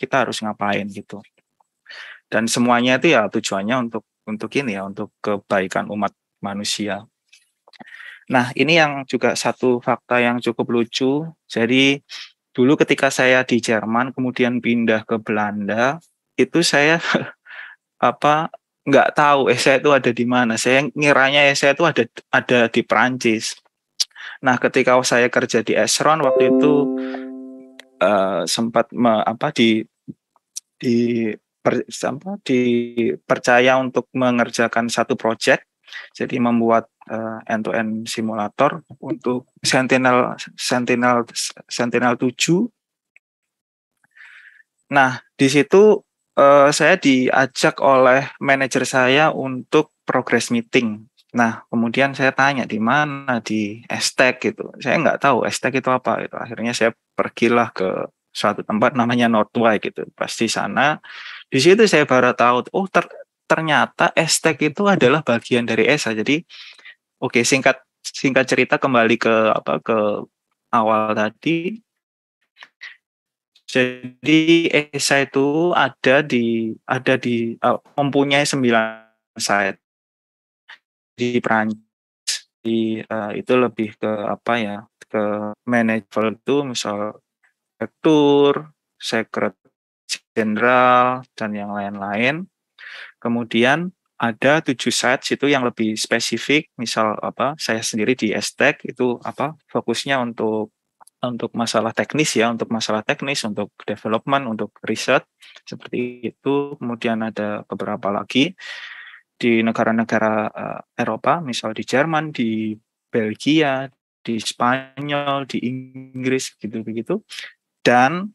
kita harus ngapain gitu dan semuanya itu ya tujuannya untuk untuk ini ya untuk kebaikan umat manusia nah ini yang juga satu fakta yang cukup lucu jadi dulu ketika saya di Jerman kemudian pindah ke Belanda itu saya apa nggak tahu eh saya itu ada di mana saya ngiranya eh saya itu ada ada di Perancis nah ketika saya kerja di Esron waktu itu Uh, sempat me, apa di di per, apa, dipercaya untuk mengerjakan satu project jadi membuat uh, end-to-end simulator untuk Sentinel Sentinel Sentinel 7 nah di situ uh, saya diajak oleh manajer saya untuk progress meeting Nah, kemudian saya tanya di mana di Estek gitu. Saya nggak tahu Estek itu apa gitu. Akhirnya saya pergilah ke suatu tempat namanya Nordway gitu. Pasti sana. Di situ saya baru tahu, oh ter, ternyata estek itu adalah bagian dari ESA. Jadi oke okay, singkat singkat cerita kembali ke apa ke awal tadi. Jadi ESA itu ada di ada di uh, mempunyai sembilan site di Perancis. Di uh, itu lebih ke apa ya ke manajer itu misal Direktur, Sekretaris Jenderal, dan yang lain-lain. Kemudian ada tujuh site itu yang lebih spesifik, misal apa saya sendiri di Estek itu apa fokusnya untuk untuk masalah teknis ya, untuk masalah teknis, untuk development, untuk riset seperti itu. Kemudian ada beberapa lagi di negara-negara eh, Eropa, misal di Jerman, di Belgia, di Spanyol, di Inggris gitu begitu dan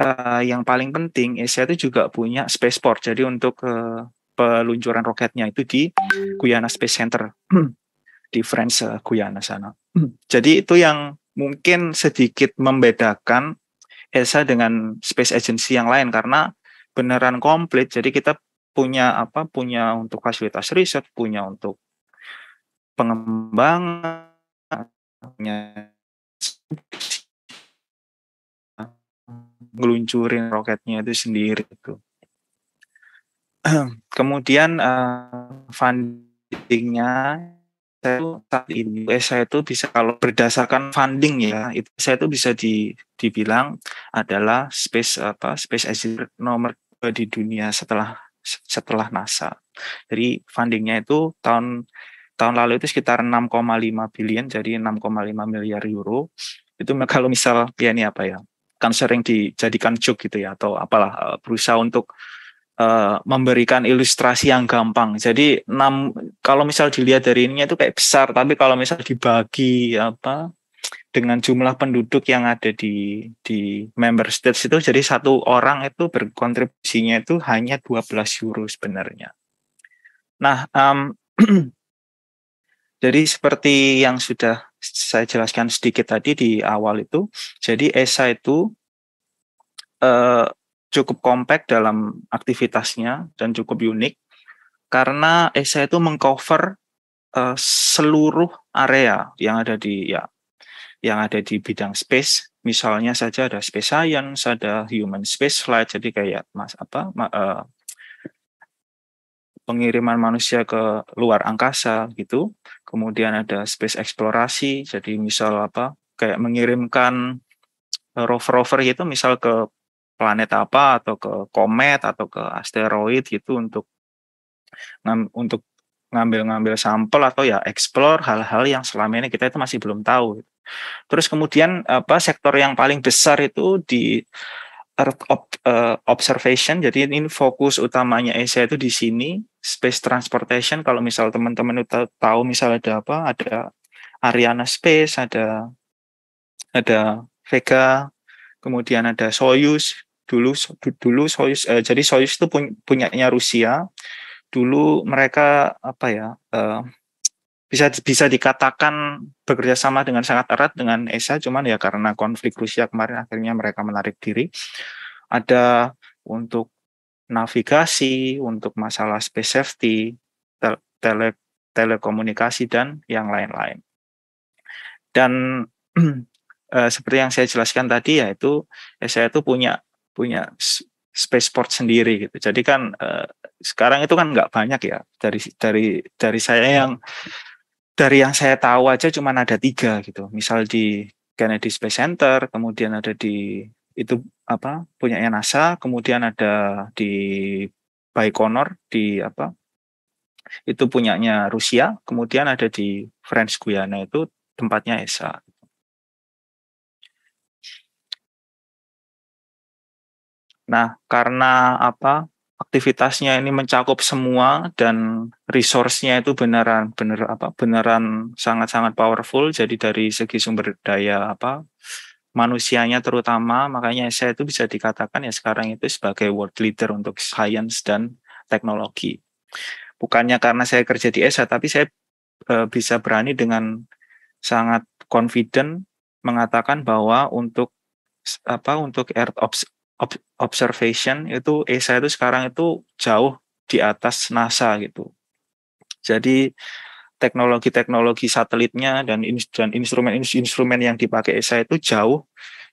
uh, yang paling penting ESA itu juga punya spaceport jadi untuk uh, peluncuran roketnya itu di Guyana Space Center di France uh, Guyana sana jadi itu yang mungkin sedikit membedakan ESA dengan space agency yang lain karena beneran komplit jadi kita punya apa punya untuk fasilitas riset punya untuk pengembangan ngeluncurin roketnya itu sendiri eh, itu. Kemudian uh, fundingnya saya saat ini eh, saya itu bisa kalau berdasarkan funding ya itu saya itu bisa di, dibilang adalah space apa space agency nomor dua di dunia setelah setelah NASA. Jadi fundingnya itu tahun tahun lalu itu sekitar 6,5 billion jadi 6,5 miliar euro. Itu kalau misal ya ini apa ya kan sering dijadikan joke gitu ya atau apalah eh, berusaha untuk uh, memberikan ilustrasi yang gampang. Jadi enam kalau misal dilihat dari ininya itu kayak besar, tapi kalau misal dibagi apa dengan jumlah penduduk yang ada di di member states itu jadi satu orang itu berkontribusinya itu hanya 12 euro sebenarnya. Nah, um, jadi seperti yang sudah saya jelaskan sedikit tadi di awal itu. Jadi ESA itu eh, cukup kompak dalam aktivitasnya dan cukup unik karena ESA itu mengcover eh, seluruh area yang ada di ya yang ada di bidang space. Misalnya saja ada space science, ada human space flight, jadi kayak mas apa ma, eh, pengiriman manusia ke luar angkasa gitu. Kemudian ada space eksplorasi, jadi misal apa kayak mengirimkan eh, rover-rover gitu misal ke planet apa atau ke komet atau ke asteroid gitu untuk untuk ngambil-ngambil sampel atau ya explore hal-hal yang selama ini kita itu masih belum tahu. Terus kemudian apa sektor yang paling besar itu di Earth ob, uh, observation. Jadi ini fokus utamanya ESA itu di sini space transportation. Kalau misal teman-teman udah tahu misal ada apa, ada Ariana Space, ada ada Vega, kemudian ada Soyuz. Dulu dulu Soyuz uh, jadi Soyuz itu punyanya Rusia. Dulu mereka apa ya? Uh, bisa bisa dikatakan bekerja sama dengan sangat erat dengan ESA cuman ya karena konflik Rusia kemarin akhirnya mereka menarik diri ada untuk navigasi untuk masalah space safety tele telekomunikasi dan yang lain-lain dan eh, seperti yang saya jelaskan tadi yaitu ESA itu punya punya spaceport sendiri gitu jadi kan eh, sekarang itu kan nggak banyak ya dari dari dari saya yang dari yang saya tahu aja cuma ada tiga gitu. Misal di Kennedy Space Center, kemudian ada di itu apa punya NASA, kemudian ada di Baikonur di apa itu punyanya Rusia, kemudian ada di French Guiana itu tempatnya ESA. Nah, karena apa aktivitasnya ini mencakup semua dan resource-nya itu beneran bener apa beneran sangat-sangat powerful jadi dari segi sumber daya apa manusianya terutama makanya saya itu bisa dikatakan ya sekarang itu sebagai world leader untuk science dan teknologi bukannya karena saya kerja di ESA tapi saya e, bisa berani dengan sangat confident mengatakan bahwa untuk apa untuk Earth ob observation itu ESA eh, itu sekarang itu jauh di atas NASA gitu. Jadi teknologi-teknologi satelitnya dan dan instrumen-instrumen yang dipakai ESA itu jauh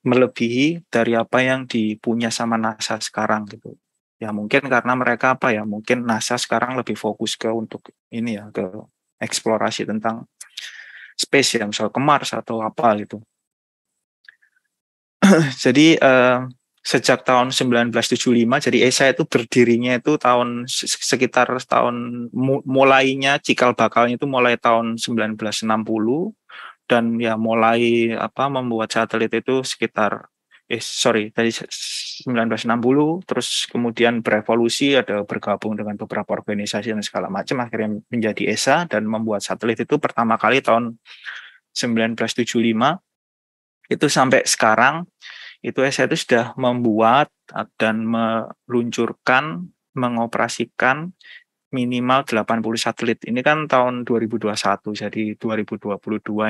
melebihi dari apa yang dipunya sama NASA sekarang gitu. Ya mungkin karena mereka apa ya mungkin NASA sekarang lebih fokus ke untuk ini ya ke eksplorasi tentang space ya misal ke Mars atau apa gitu. Jadi eh, sejak tahun 1975 jadi ESA eh, itu berdirinya itu tahun sekitar tahun mulainya cikal bakalnya itu mulai tahun 1960 dan ya mulai apa membuat satelit itu sekitar eh sorry dari 1960 terus kemudian berevolusi ada bergabung dengan beberapa organisasi dan segala macam akhirnya menjadi ESA dan membuat satelit itu pertama kali tahun 1975 itu sampai sekarang itu saya itu sudah membuat dan meluncurkan mengoperasikan minimal 80 satelit. Ini kan tahun 2021, jadi 2022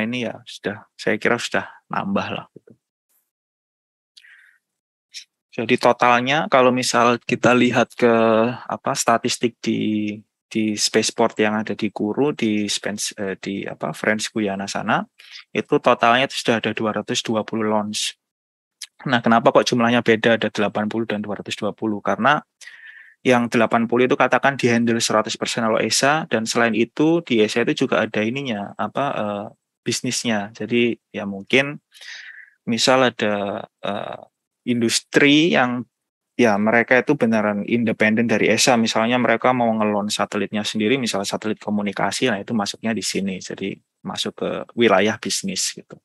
ini ya sudah, saya kira sudah nambah lah. Gitu. Jadi totalnya kalau misal kita lihat ke apa statistik di di spaceport yang ada di Kuru di Spence, eh, di apa French Guiana sana itu totalnya itu sudah ada 220 launch Nah, kenapa kok jumlahnya beda ada 80 dan 220? Karena yang 80 itu katakan di dihandle 100% oleh ESA dan selain itu di ESA itu juga ada ininya apa e, bisnisnya. Jadi ya mungkin misal ada e, industri yang ya mereka itu beneran independen dari ESA. Misalnya mereka mau ngelon satelitnya sendiri, misalnya satelit komunikasi, nah itu masuknya di sini. Jadi masuk ke wilayah bisnis gitu.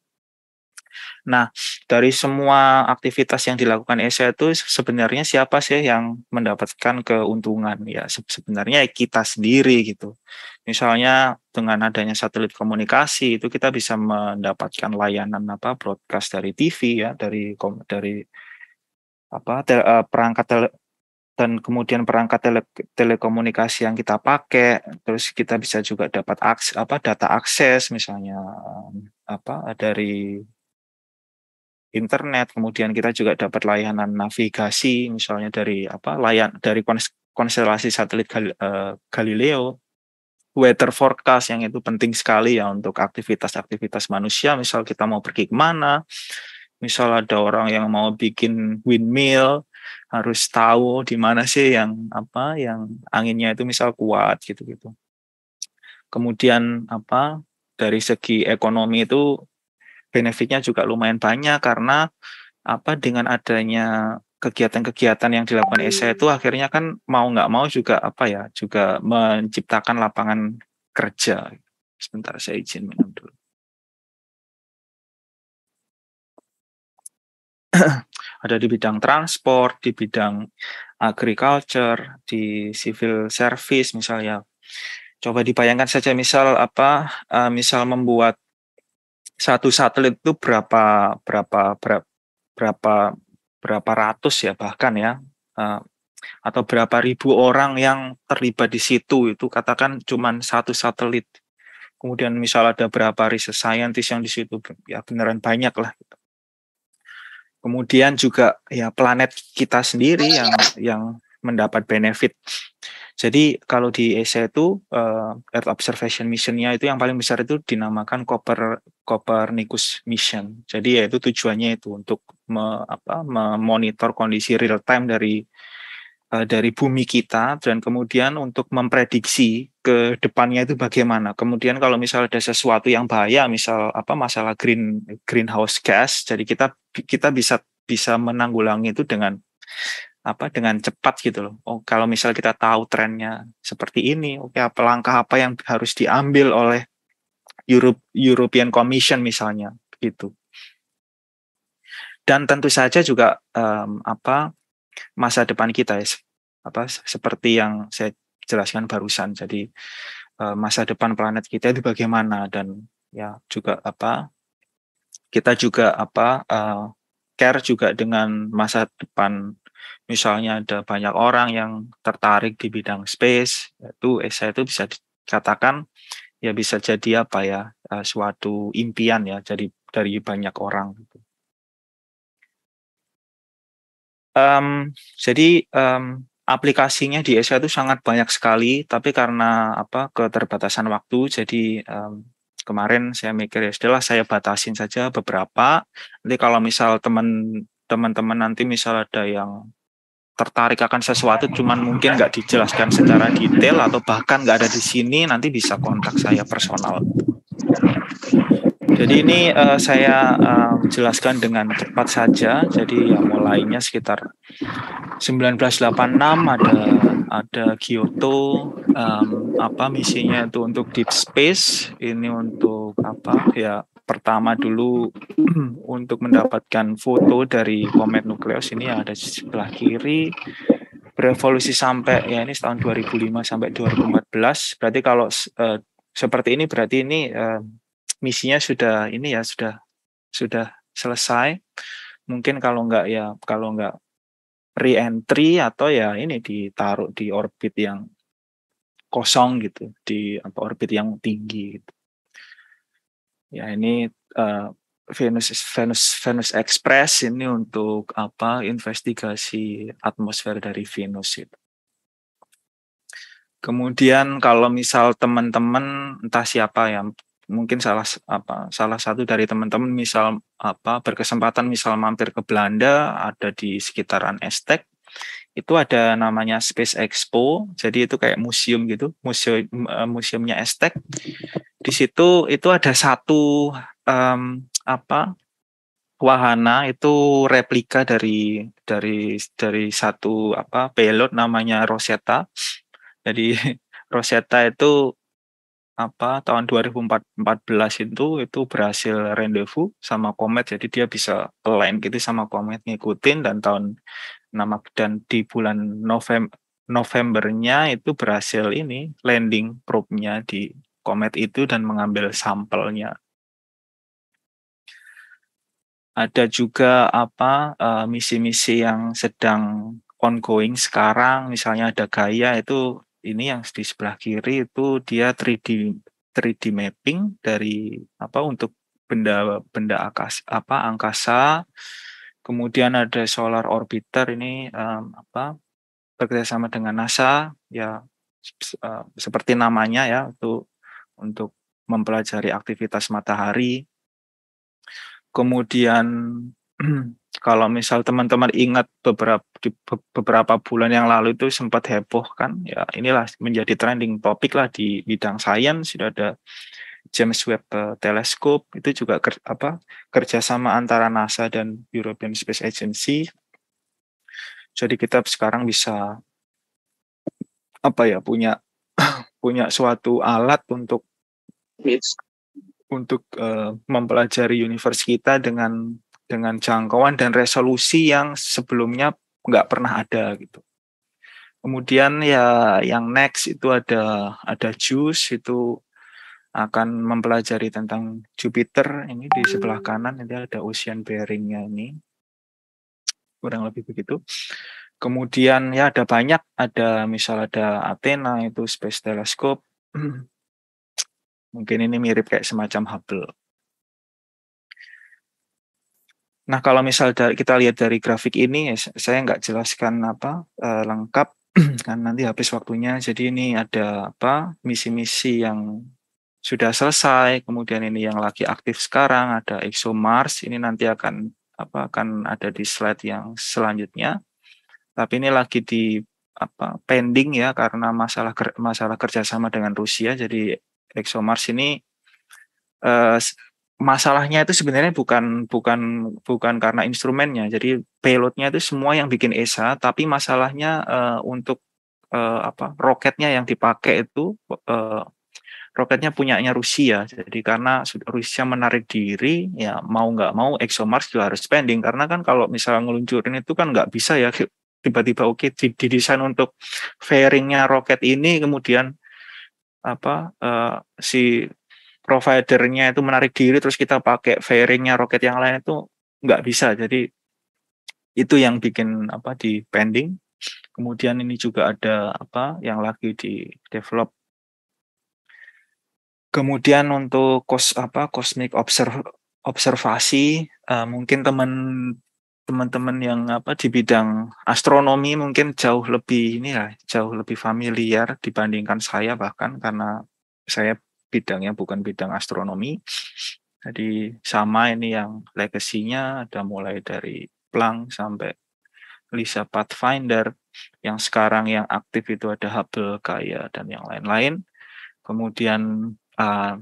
Nah, dari semua aktivitas yang dilakukan ESA itu sebenarnya siapa sih yang mendapatkan keuntungan? Ya, sebenarnya kita sendiri gitu. Misalnya dengan adanya satelit komunikasi itu kita bisa mendapatkan layanan apa broadcast dari TV ya, dari dari apa tel, uh, e, perangkat tele, dan kemudian perangkat tele, telekomunikasi yang kita pakai terus kita bisa juga dapat aks, apa data akses misalnya apa dari internet, kemudian kita juga dapat layanan navigasi misalnya dari apa layan dari konstelasi satelit Gal, uh, Galileo, weather forecast yang itu penting sekali ya untuk aktivitas-aktivitas manusia, misal kita mau pergi kemana, misal ada orang yang mau bikin windmill harus tahu di mana sih yang apa yang anginnya itu misal kuat gitu-gitu. Kemudian apa dari segi ekonomi itu benefitnya juga lumayan banyak karena apa dengan adanya kegiatan-kegiatan yang dilakukan ESA itu akhirnya kan mau nggak mau juga apa ya juga menciptakan lapangan kerja. Sebentar saya izin minum dulu. Ada di bidang transport, di bidang agriculture, di civil service misalnya. Coba dibayangkan saja misal apa eh, misal membuat satu satelit itu berapa berapa berapa berapa, berapa ratus ya bahkan ya uh, atau berapa ribu orang yang terlibat di situ itu katakan cuma satu satelit kemudian misal ada berapa riset scientist yang di situ ya beneran banyak lah gitu. kemudian juga ya planet kita sendiri yang yang mendapat benefit jadi kalau di ESA itu uh, Earth Observation Mission-nya itu yang paling besar itu dinamakan Copper Copernicus Mission. Jadi yaitu tujuannya itu untuk me, apa, memonitor kondisi real time dari uh, dari bumi kita dan kemudian untuk memprediksi ke depannya itu bagaimana. Kemudian kalau misalnya ada sesuatu yang bahaya, misal apa masalah green greenhouse gas, jadi kita kita bisa bisa menanggulangi itu dengan apa dengan cepat gitu loh. Oh, kalau misal kita tahu trennya seperti ini, oke okay, apa langkah apa yang harus diambil oleh Europe, European Commission misalnya gitu. Dan tentu saja juga um, apa masa depan kita ya apa seperti yang saya jelaskan barusan. Jadi um, masa depan planet kita itu bagaimana dan ya juga apa kita juga apa uh, care juga dengan masa depan misalnya ada banyak orang yang tertarik di bidang space, itu eh, saya itu bisa dikatakan ya bisa jadi apa ya eh, suatu impian ya jadi dari banyak orang. Um, jadi um, aplikasinya di ESA itu sangat banyak sekali, tapi karena apa keterbatasan waktu, jadi um, kemarin saya mikir ya setelah saya batasin saja beberapa. Nanti kalau misal teman teman-teman nanti misal ada yang tertarik akan sesuatu cuman mungkin nggak dijelaskan secara detail atau bahkan nggak ada di sini nanti bisa kontak saya personal jadi ini uh, saya uh, jelaskan dengan cepat saja jadi yang mulainya sekitar 1986 ada ada Kyoto um, apa misinya itu untuk deep space ini untuk apa ya pertama dulu untuk mendapatkan foto dari komet nukleus ini ya ada di sebelah kiri berevolusi sampai ya ini tahun 2005 sampai 2014 berarti kalau uh, seperti ini berarti ini uh, misinya sudah ini ya sudah sudah selesai mungkin kalau enggak ya kalau enggak re-entry atau ya ini ditaruh di orbit yang kosong gitu di apa orbit yang tinggi gitu ya ini uh, Venus Venus Venus Express ini untuk apa investigasi atmosfer dari Venus itu. Kemudian kalau misal teman-teman entah siapa ya mungkin salah apa salah satu dari teman-teman misal apa berkesempatan misal mampir ke Belanda ada di sekitaran Estek itu ada namanya Space Expo jadi itu kayak museum gitu museum eh, museumnya Estek di situ itu ada satu um, apa wahana itu replika dari dari dari satu apa payload namanya Rosetta. Jadi Rosetta itu apa tahun 2014 itu itu berhasil rendezvous sama komet jadi dia bisa lain gitu sama komet ngikutin dan tahun nama dan di bulan November Novembernya itu berhasil ini landing probe-nya di komet itu dan mengambil sampelnya. Ada juga apa eh, misi-misi yang sedang ongoing sekarang, misalnya ada Gaia itu ini yang di sebelah kiri itu dia 3D 3D mapping dari apa untuk benda-benda angkasa apa angkasa. Kemudian ada solar orbiter ini um, apa bekerjasama dengan NASA ya uh, seperti namanya ya untuk untuk mempelajari aktivitas matahari. Kemudian kalau misal teman-teman ingat beberapa di beberapa bulan yang lalu itu sempat heboh kan ya inilah menjadi trending topik lah di bidang sains sudah ada James Webb eh, Telescope itu juga ker, apa kerjasama antara NASA dan European Space Agency jadi kita sekarang bisa apa ya punya punya suatu alat untuk untuk uh, mempelajari universe kita dengan dengan jangkauan dan resolusi yang sebelumnya nggak pernah ada gitu. Kemudian ya yang next itu ada ada JUICE itu akan mempelajari tentang Jupiter ini di sebelah kanan nanti ada ocean bearingnya ini kurang lebih begitu. Kemudian ya ada banyak ada misal ada Athena itu Space Telescope Mungkin ini mirip kayak semacam Hubble. Nah, kalau misal kita lihat dari grafik ini, saya nggak jelaskan apa eh, lengkap kan nanti habis waktunya. Jadi ini ada apa misi-misi yang sudah selesai, kemudian ini yang lagi aktif sekarang ada ExoMars. Ini nanti akan apa akan ada di slide yang selanjutnya. Tapi ini lagi di apa pending ya karena masalah masalah kerjasama dengan Rusia. Jadi Eric ini uh, masalahnya itu sebenarnya bukan bukan bukan karena instrumennya. Jadi payloadnya itu semua yang bikin ESA, tapi masalahnya uh, untuk uh, apa roketnya yang dipakai itu uh, roketnya punyanya Rusia. Jadi karena Rusia menarik diri, ya mau nggak mau ExoMars juga harus spending. Karena kan kalau misalnya ngeluncurin itu kan nggak bisa ya tiba-tiba oke okay, didesain untuk fairingnya roket ini kemudian apa uh, si providernya itu menarik diri terus kita pakai fairingnya roket yang lain itu nggak bisa jadi itu yang bikin apa di pending kemudian ini juga ada apa yang lagi di develop kemudian untuk kos apa cosmic observ observasi uh, mungkin teman teman-teman yang apa di bidang astronomi mungkin jauh lebih ini ya jauh lebih familiar dibandingkan saya bahkan karena saya bidangnya bukan bidang astronomi jadi sama ini yang legasinya ada mulai dari Planck sampai Lisa Pathfinder yang sekarang yang aktif itu ada Hubble Gaia dan yang lain-lain kemudian uh,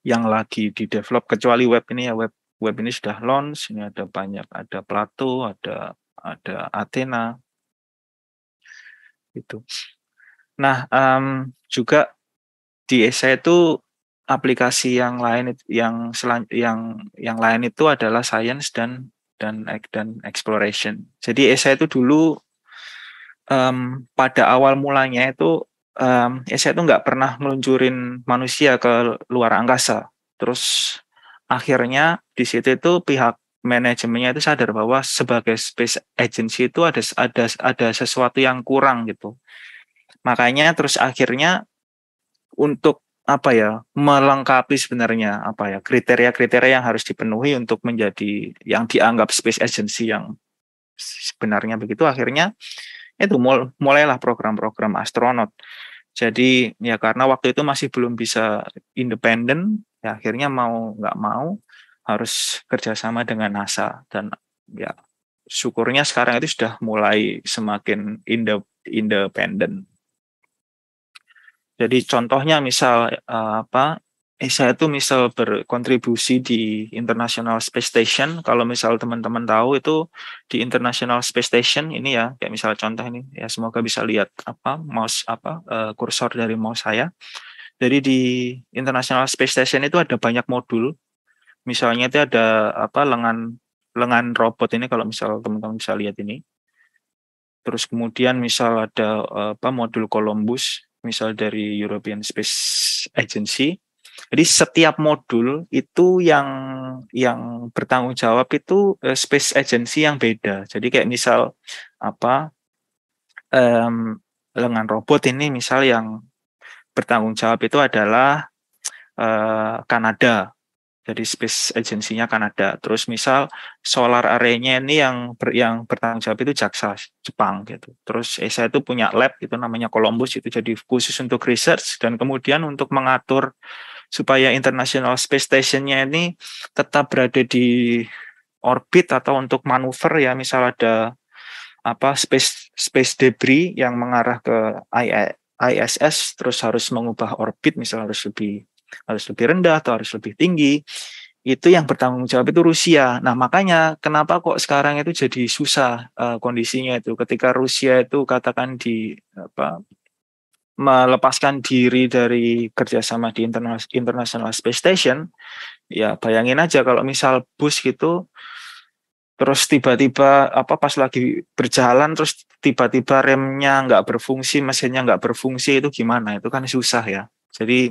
yang lagi di develop kecuali web ini ya web web ini sudah launch, ini ada banyak, ada Plato, ada ada Athena. Itu. Nah, um, juga di saya itu aplikasi yang lain yang selan, yang yang lain itu adalah science dan dan dan exploration. Jadi saya itu dulu um, pada awal mulanya itu um, esai itu nggak pernah meluncurin manusia ke luar angkasa. Terus akhirnya di situ itu pihak manajemennya itu sadar bahwa sebagai space agency itu ada ada ada sesuatu yang kurang gitu. Makanya terus akhirnya untuk apa ya melengkapi sebenarnya apa ya kriteria-kriteria yang harus dipenuhi untuk menjadi yang dianggap space agency yang sebenarnya begitu akhirnya itu mulailah program-program astronot jadi ya karena waktu itu masih belum bisa independen, ya akhirnya mau nggak mau harus kerjasama dengan NASA dan ya syukurnya sekarang itu sudah mulai semakin independen. Jadi contohnya misal eh, apa eh, saya tuh misal berkontribusi di International Space Station kalau misal teman-teman tahu itu di International Space Station ini ya kayak misal contoh ini ya semoga bisa lihat apa mouse apa uh, kursor dari mouse saya jadi di International Space Station itu ada banyak modul misalnya itu ada apa lengan lengan robot ini kalau misal teman-teman bisa lihat ini terus kemudian misal ada eh, apa modul Columbus misal dari European Space Agency jadi setiap modul itu yang yang bertanggung jawab itu uh, space agency yang beda. Jadi kayak misal apa um, lengan robot ini misal yang bertanggung jawab itu adalah uh, Kanada. Jadi space agency-nya Kanada. Terus misal solar arenya ini yang ber, yang bertanggung jawab itu JAXA Jepang gitu. Terus ESA itu punya lab itu namanya Columbus itu jadi khusus untuk research dan kemudian untuk mengatur supaya International Space Station-nya ini tetap berada di orbit atau untuk manuver ya misal ada apa space space debris yang mengarah ke ISS terus harus mengubah orbit misal harus lebih harus lebih rendah atau harus lebih tinggi itu yang bertanggung jawab itu Rusia. Nah makanya kenapa kok sekarang itu jadi susah uh, kondisinya itu ketika Rusia itu katakan di apa melepaskan diri dari kerjasama di International, Space Station, ya bayangin aja kalau misal bus gitu, terus tiba-tiba apa pas lagi berjalan terus tiba-tiba remnya nggak berfungsi, mesinnya nggak berfungsi itu gimana? Itu kan susah ya. Jadi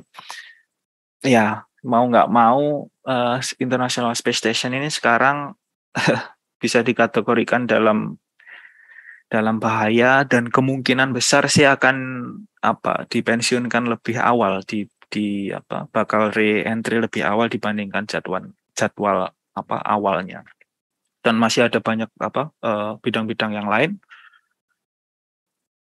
ya mau nggak mau uh, International Space Station ini sekarang bisa dikategorikan dalam dalam bahaya dan kemungkinan besar sih akan apa dipensiunkan lebih awal di di apa bakal re-entry lebih awal dibandingkan jadwal jadwal apa awalnya dan masih ada banyak apa eh, bidang-bidang uh, yang lain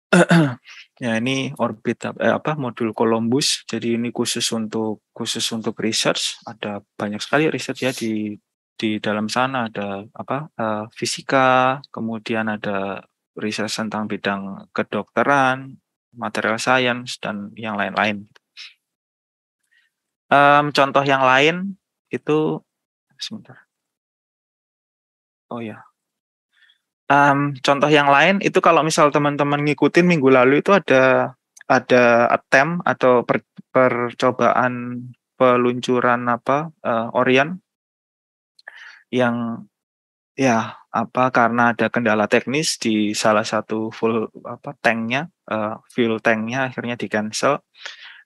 ya ini orbit eh, apa modul Columbus jadi ini khusus untuk khusus untuk research ada banyak sekali research ya di di dalam sana ada apa uh, fisika kemudian ada riset tentang bidang kedokteran material science, dan yang lain-lain. Um, contoh yang lain itu sebentar. Oh ya. Um, contoh yang lain itu kalau misal teman-teman ngikutin minggu lalu itu ada ada attempt atau per, percobaan peluncuran apa uh, Orion yang ya apa karena ada kendala teknis di salah satu full apa tanknya uh, fuel tanknya akhirnya di cancel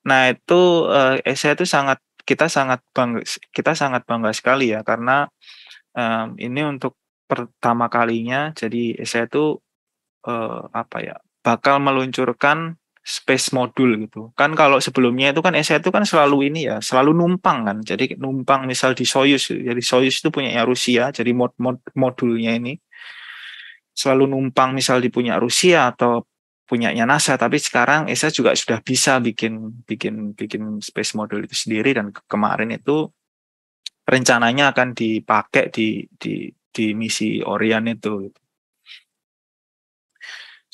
nah itu uh, saya itu sangat kita sangat bangga kita sangat bangga sekali ya karena um, ini untuk pertama kalinya jadi saya itu uh, apa ya bakal meluncurkan space modul gitu. Kan kalau sebelumnya itu kan ESA itu kan selalu ini ya, selalu numpang kan. Jadi numpang misal di Soyuz, jadi ya Soyuz itu punya Rusia, jadi mod, mod modulnya ini selalu numpang misal di punya Rusia atau punyanya NASA, tapi sekarang ESA juga sudah bisa bikin bikin bikin space modul itu sendiri dan ke kemarin itu rencananya akan dipakai di di di misi Orion itu. Gitu.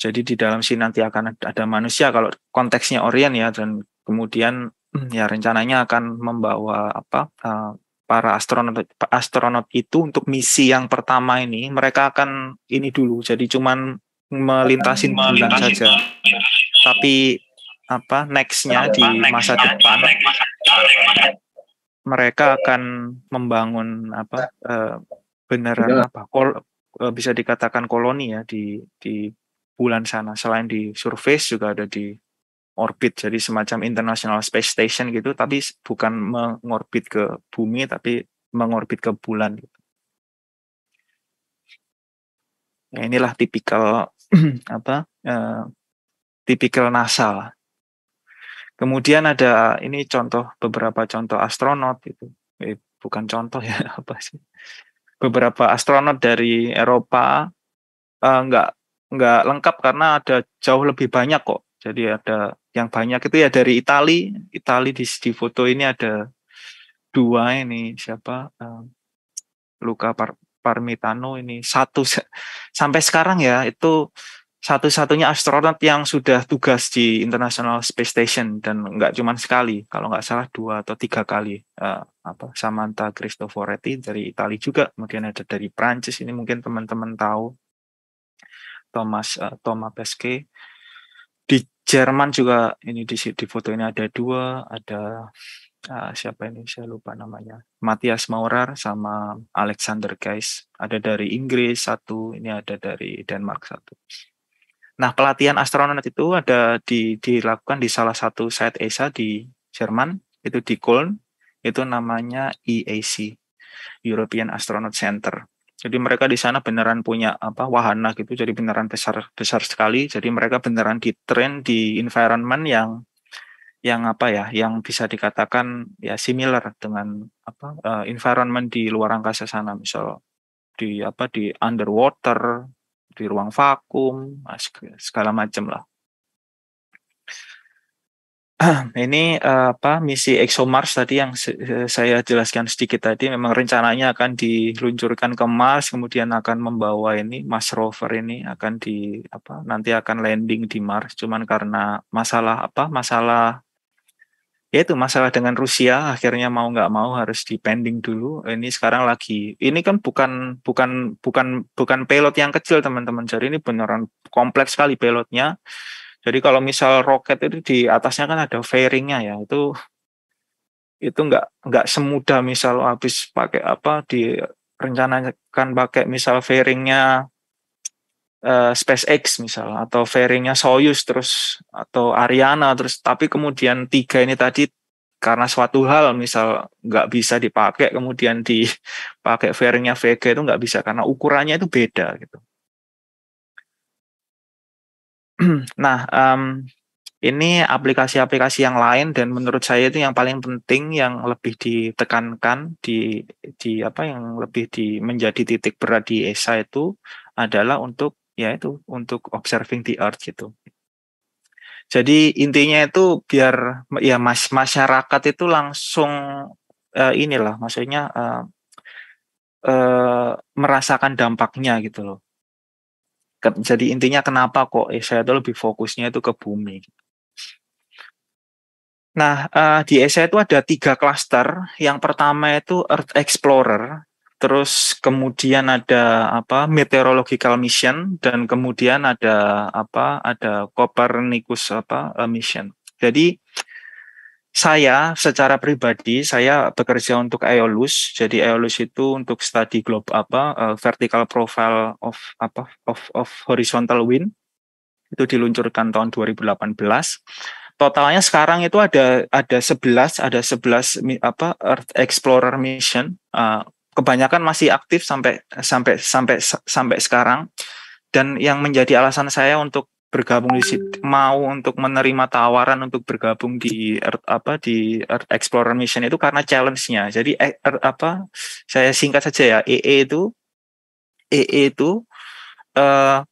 Jadi di dalam sini nanti akan ada manusia kalau konteksnya Orient ya dan kemudian hmm, ya rencananya akan membawa apa uh, para astronot astronot itu untuk misi yang pertama ini mereka akan ini dulu jadi cuman melintasi bulan saja. Tapi apa nextnya di masa depan mereka akan membangun apa uh, beneran apa kol, uh, bisa dikatakan koloni ya di di bulan sana. Selain di surface juga ada di orbit, jadi semacam International Space Station gitu, tapi bukan mengorbit ke bumi, tapi mengorbit ke bulan. Gitu. Ya, inilah tipikal apa eh, tipikal NASA lah. Kemudian ada ini contoh beberapa contoh astronot itu eh, bukan contoh ya apa sih beberapa astronot dari Eropa eh, nggak nggak lengkap karena ada jauh lebih banyak kok. Jadi ada yang banyak itu ya dari Itali. Itali di, di foto ini ada dua ini siapa? Um, Luka Par Parmitano ini satu sampai sekarang ya itu satu-satunya astronot yang sudah tugas di International Space Station dan nggak cuma sekali kalau nggak salah dua atau tiga kali uh, apa Samantha Cristoforetti dari Italia juga mungkin ada dari Prancis ini mungkin teman-teman tahu Thomas uh, Thomas Peske di Jerman juga ini di, di foto ini ada dua ada uh, siapa ini saya lupa namanya Matthias Maurer sama Alexander Geis ada dari Inggris satu ini ada dari Denmark satu nah pelatihan astronot itu ada di, dilakukan di salah satu site ESA di Jerman itu di Köln itu namanya EAC European Astronaut Center jadi mereka di sana beneran punya apa wahana gitu, jadi beneran besar besar sekali. Jadi mereka beneran di train di environment yang yang apa ya, yang bisa dikatakan ya similar dengan apa uh, environment di luar angkasa sana, misal di apa di underwater, di ruang vakum, nah, segala macam lah. ini eh, apa misi ExoMars tadi yang saya jelaskan sedikit tadi memang rencananya akan diluncurkan ke Mars kemudian akan membawa ini Mars rover ini akan di apa nanti akan landing di Mars cuman karena masalah apa masalah yaitu masalah dengan Rusia akhirnya mau nggak mau harus dipending dulu ini sekarang lagi ini kan bukan bukan bukan bukan pilot yang kecil teman-teman jadi ini beneran kompleks sekali pilotnya jadi kalau misal roket itu di atasnya kan ada fairingnya ya, itu itu nggak nggak semudah misal habis pakai apa di direncanakan pakai misal fairingnya uh, SpaceX misal atau fairingnya Soyuz terus atau Ariana terus tapi kemudian tiga ini tadi karena suatu hal misal nggak bisa dipakai kemudian dipakai fairingnya Vega itu nggak bisa karena ukurannya itu beda gitu nah, um, ini aplikasi-aplikasi yang lain dan menurut saya itu yang paling penting yang lebih ditekankan di di apa yang lebih di menjadi titik berat di ESA itu adalah untuk ya itu untuk observing the earth gitu. Jadi intinya itu biar ya mas masyarakat itu langsung uh, inilah maksudnya uh, uh, merasakan dampaknya gitu loh jadi intinya kenapa kok saya itu lebih fokusnya itu ke bumi. Nah, uh, di Yesaya itu ada tiga klaster. Yang pertama itu Earth Explorer, terus kemudian ada apa meteorological mission dan kemudian ada apa ada Copernicus apa eh, mission. Jadi saya secara pribadi saya bekerja untuk Aeolus. Jadi Aeolus itu untuk study globe apa uh, vertical profile of apa of of horizontal wind itu diluncurkan tahun 2018. Totalnya sekarang itu ada ada 11 ada 11 apa Earth Explorer mission. Uh, kebanyakan masih aktif sampai sampai sampai sampai sekarang. Dan yang menjadi alasan saya untuk bergabung di situ, mau untuk menerima tawaran untuk bergabung di Earth, apa di Earth Explorer Mission itu karena challenge-nya. Jadi eh, Earth, apa saya singkat saja ya EE e itu EE e itu uh,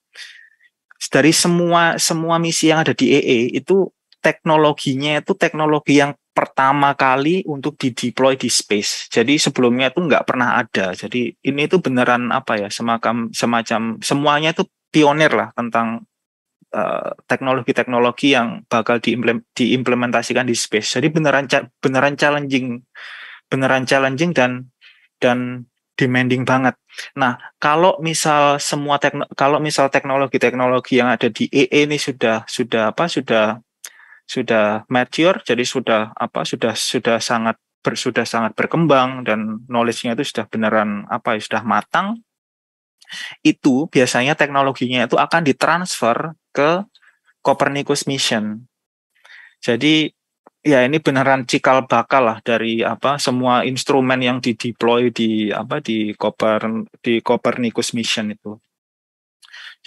dari semua semua misi yang ada di EE e itu teknologinya itu teknologi yang pertama kali untuk di deploy di space. Jadi sebelumnya itu nggak pernah ada. Jadi ini itu beneran apa ya semacam semacam semuanya itu pionir lah tentang Eh, teknologi-teknologi uh, yang bakal diimplementasikan di space. Jadi beneran beneran challenging, beneran challenging dan dan demanding banget. Nah, kalau misal semua tekno, kalau misal teknologi-teknologi yang ada di EE ini sudah sudah apa sudah sudah mature, jadi sudah apa sudah sudah sangat ber, sudah sangat berkembang dan knowledge-nya itu sudah beneran apa sudah matang itu biasanya teknologinya itu akan ditransfer ke Copernicus Mission. Jadi ya ini beneran cikal bakal lah dari apa semua instrumen yang dideploy di apa di Copern di Copernicus Mission itu.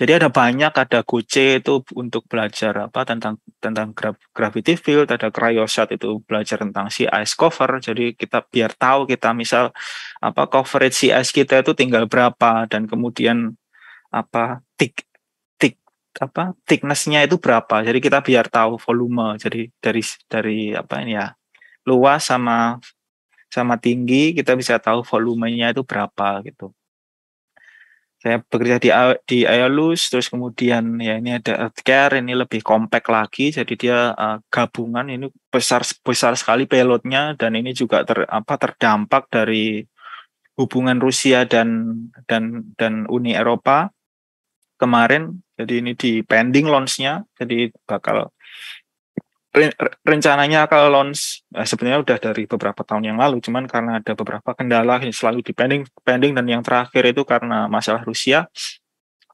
Jadi ada banyak, ada Goce itu untuk belajar apa tentang tentang gra gravity field, ada Cryosat itu belajar tentang si ice cover. Jadi kita biar tahu kita misal apa coverage si ice kita itu tinggal berapa dan kemudian apa tick tick apa thicknessnya itu berapa. Jadi kita biar tahu volume. Jadi dari dari apa ini ya luas sama sama tinggi kita bisa tahu volumenya itu berapa gitu saya bekerja di di Ayalus terus kemudian ya ini ada Earthcare ini lebih kompak lagi jadi dia uh, gabungan ini besar besar sekali payloadnya dan ini juga ter apa terdampak dari hubungan Rusia dan dan dan Uni Eropa kemarin jadi ini di pending launchnya jadi bakal rencananya kalau launch nah sebenarnya udah dari beberapa tahun yang lalu cuman karena ada beberapa kendala yang selalu dipending pending dan yang terakhir itu karena masalah Rusia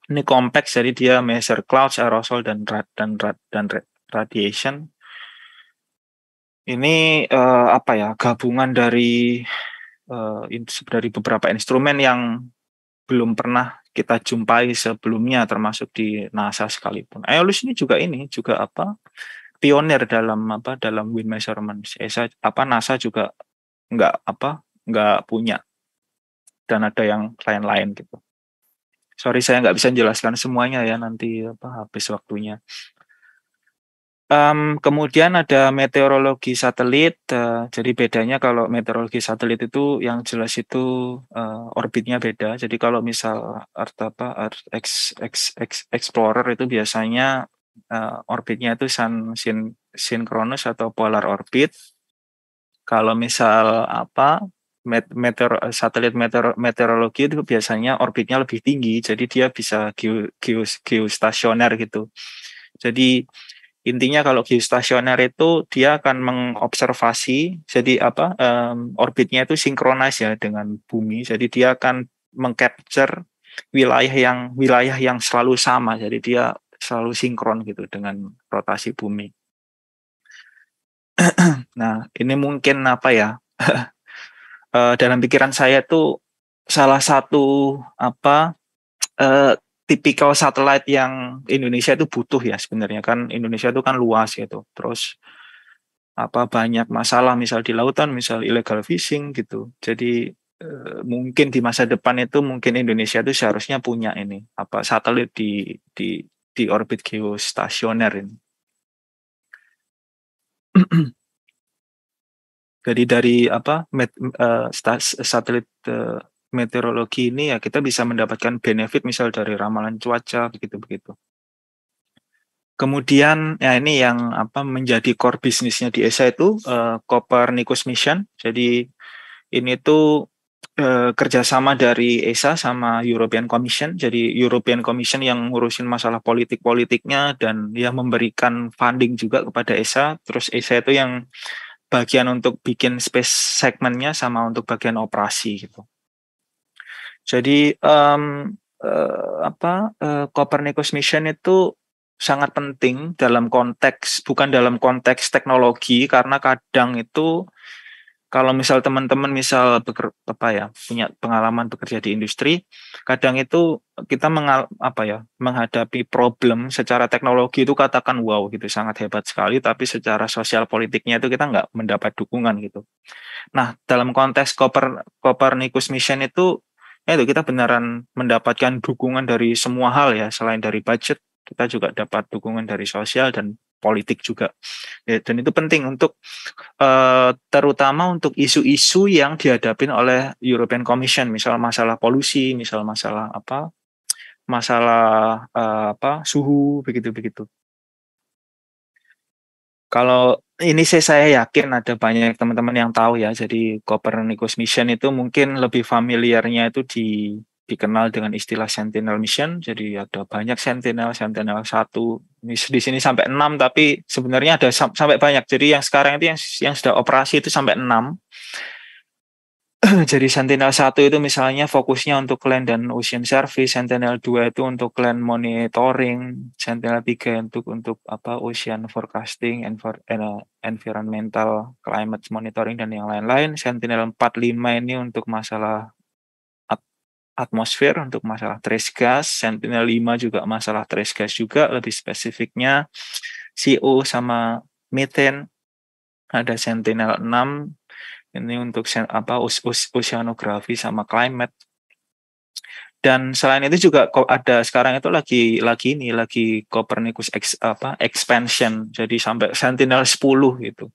ini kompleks jadi dia measure clouds aerosol dan rad dan rad dan radiation ini uh, apa ya gabungan dari uh, dari beberapa instrumen yang belum pernah kita jumpai sebelumnya termasuk di NASA sekalipun. Aeolus ini juga ini juga apa pionir dalam apa dalam wind measurement, ESA apa NASA juga nggak apa nggak punya dan ada yang lain-lain gitu. Sorry saya nggak bisa jelaskan semuanya ya nanti apa habis waktunya. Um, kemudian ada meteorologi satelit. Uh, jadi bedanya kalau meteorologi satelit itu yang jelas itu uh, orbitnya beda. Jadi kalau misal Earth apa Earth X, X, X, Explorer itu biasanya uh, orbitnya itu sun sin sinkronus atau polar orbit. Kalau misal apa met meteor satelit meteor meteorologi itu biasanya orbitnya lebih tinggi, jadi dia bisa geo geo geostasioner gitu. Jadi intinya kalau geostasioner itu dia akan mengobservasi jadi apa um, orbitnya itu sinkronis ya dengan bumi jadi dia akan mengcapture wilayah yang wilayah yang selalu sama jadi dia selalu sinkron gitu dengan rotasi bumi. nah, ini mungkin apa ya? uh, dalam pikiran saya tuh salah satu apa uh, tipikal satelit yang Indonesia itu butuh ya sebenarnya kan Indonesia itu kan luas gitu. Terus apa banyak masalah misal di lautan, misal illegal fishing gitu. Jadi eh, mungkin di masa depan itu mungkin Indonesia itu seharusnya punya ini apa satelit di di di orbit geostasioner ini. Jadi dari apa met, uh, eh, stas, satelit uh, meteorologi ini ya kita bisa mendapatkan benefit misal dari ramalan cuaca begitu begitu. Kemudian ya ini yang apa menjadi core bisnisnya di ESA itu uh, eh, Copernicus Mission. Jadi ini tuh Eh, kerjasama dari ESA sama European Commission. Jadi European Commission yang ngurusin masalah politik-politiknya dan ya memberikan funding juga kepada ESA. Terus ESA itu yang bagian untuk bikin space segmentnya sama untuk bagian operasi gitu. Jadi um, uh, apa uh, Copernicus Mission itu sangat penting dalam konteks bukan dalam konteks teknologi karena kadang itu kalau misal teman-teman misal beker, apa ya punya pengalaman bekerja di industri kadang itu kita mengal, apa ya menghadapi problem secara teknologi itu katakan wow gitu sangat hebat sekali tapi secara sosial politiknya itu kita nggak mendapat dukungan gitu nah dalam konteks Koper Copernicus Mission itu ya itu kita beneran mendapatkan dukungan dari semua hal ya selain dari budget kita juga dapat dukungan dari sosial dan politik juga ya, dan itu penting untuk eh, terutama untuk isu-isu yang dihadapin oleh European Commission misal masalah polusi misal masalah apa masalah eh, apa suhu begitu begitu kalau ini saya saya yakin ada banyak teman-teman yang tahu ya. Jadi Copernicus Mission itu mungkin lebih familiarnya itu di dikenal dengan istilah Sentinel Mission. Jadi ada banyak Sentinel, Sentinel satu, di sini sampai enam, tapi sebenarnya ada sampai banyak. Jadi yang sekarang itu yang yang sudah operasi itu sampai enam. Jadi Sentinel satu itu misalnya fokusnya untuk land dan ocean service, Sentinel 2 itu untuk land monitoring, Sentinel 3 untuk untuk apa ocean forecasting, uh, environmental climate monitoring dan yang lain-lain, Sentinel 4 5 ini untuk masalah atmosfer untuk masalah trace gas, Sentinel 5 juga masalah trace gas juga, lebih spesifiknya CO sama methane. Ada Sentinel 6 ini untuk sen, apa us, us, oceanografi sama climate dan selain itu juga ada sekarang itu lagi lagi ini lagi Copernicus ex, apa expansion jadi sampai Sentinel 10 gitu.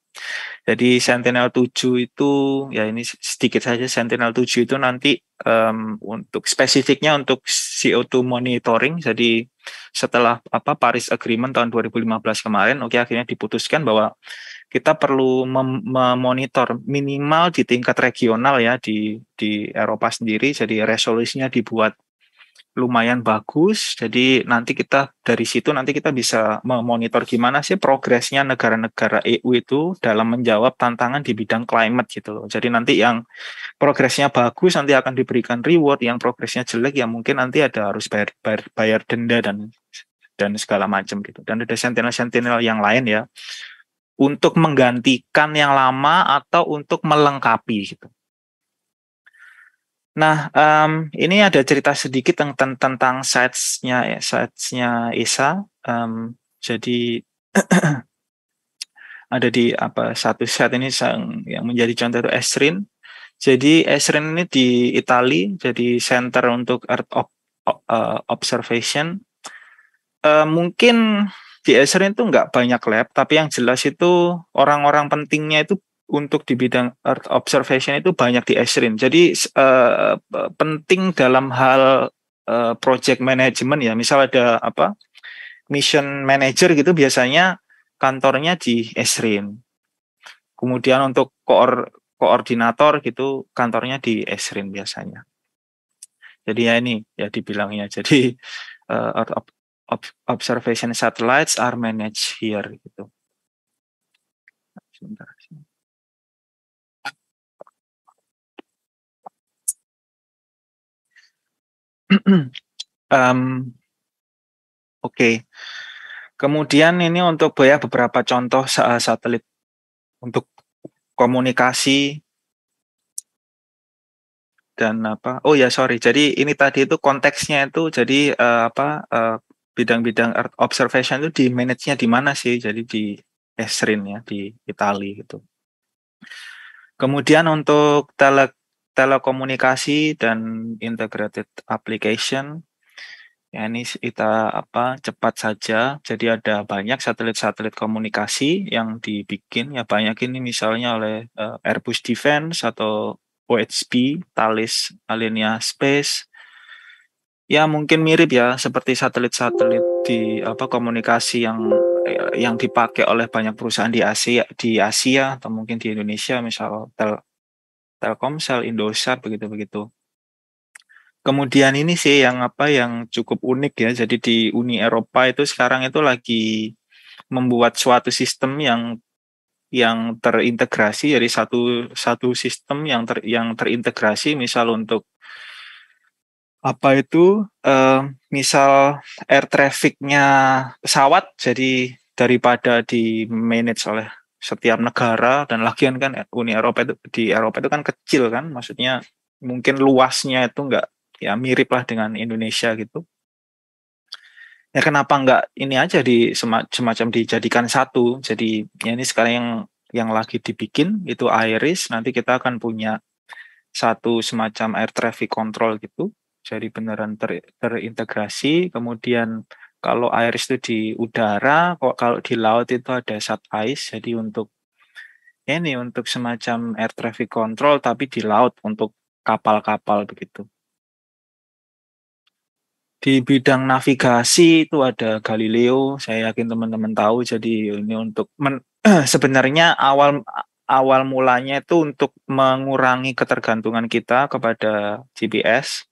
Jadi Sentinel 7 itu ya ini sedikit saja Sentinel 7 itu nanti um, untuk spesifiknya untuk CO2 monitoring jadi setelah apa Paris Agreement tahun 2015 kemarin oke okay, akhirnya diputuskan bahwa kita perlu mem memonitor minimal di tingkat regional ya di di Eropa sendiri jadi resolusinya dibuat lumayan bagus jadi nanti kita dari situ nanti kita bisa memonitor gimana sih progresnya negara-negara EU itu dalam menjawab tantangan di bidang climate gitu loh jadi nanti yang progresnya bagus nanti akan diberikan reward yang progresnya jelek ya mungkin nanti ada harus bayar bayar, bayar denda dan dan segala macam gitu dan ada sentinel-sentinel yang lain ya untuk menggantikan yang lama atau untuk melengkapi gitu. Nah, um, ini ada cerita sedikit tentang tentang sites-nya ya, sites Isa. Um, jadi ada di apa satu set ini yang menjadi contoh itu Esrin. Jadi Esrin ini di Italia, jadi Center untuk Earth eh, Observation. Uh, mungkin di Acer itu nggak banyak lab, tapi yang jelas itu orang-orang pentingnya itu untuk di bidang Earth observation itu banyak di Esrin. Jadi uh, penting dalam hal uh, project management ya. Misal ada apa mission manager gitu biasanya kantornya di Esrin. Kemudian untuk koor koordinator gitu kantornya di Esrin biasanya. Jadi ya ini ya dibilangnya. Jadi uh, Earth observation satellites are managed here gitu. Sebentar. um, Oke. Okay. Kemudian ini untuk ya beberapa contoh satelit untuk komunikasi dan apa? Oh ya sorry. Jadi ini tadi itu konteksnya itu jadi uh, apa uh, bidang-bidang art observation itu di manage-nya di mana sih? Jadi di Esrin ya di Itali gitu. Kemudian untuk tele telekomunikasi dan integrated application ya ini kita apa cepat saja jadi ada banyak satelit-satelit komunikasi yang dibikin ya banyak ini misalnya oleh uh, Airbus Defense atau OHB Thales Alenia Space ya mungkin mirip ya seperti satelit-satelit di apa komunikasi yang eh, yang dipakai oleh banyak perusahaan di Asia di Asia atau mungkin di Indonesia misal tel, Telkomsel, Indosat begitu-begitu. Kemudian ini sih yang apa yang cukup unik ya. Jadi di Uni Eropa itu sekarang itu lagi membuat suatu sistem yang yang terintegrasi jadi satu satu sistem yang ter, yang terintegrasi misal untuk apa itu uh, misal air trafficnya pesawat jadi daripada di manage oleh setiap negara dan lagian kan Uni Eropa itu di Eropa itu kan kecil kan maksudnya mungkin luasnya itu enggak ya mirip lah dengan Indonesia gitu ya kenapa enggak ini aja di semacam dijadikan satu jadi ya ini sekarang yang yang lagi dibikin itu Iris nanti kita akan punya satu semacam air traffic control gitu jadi beneran ter, terintegrasi kemudian kalau air itu di udara kok kalau di laut itu ada sat ice jadi untuk ini untuk semacam air traffic control tapi di laut untuk kapal-kapal begitu di bidang navigasi itu ada Galileo saya yakin teman-teman tahu jadi ini untuk men, sebenarnya awal awal mulanya itu untuk mengurangi ketergantungan kita kepada GPS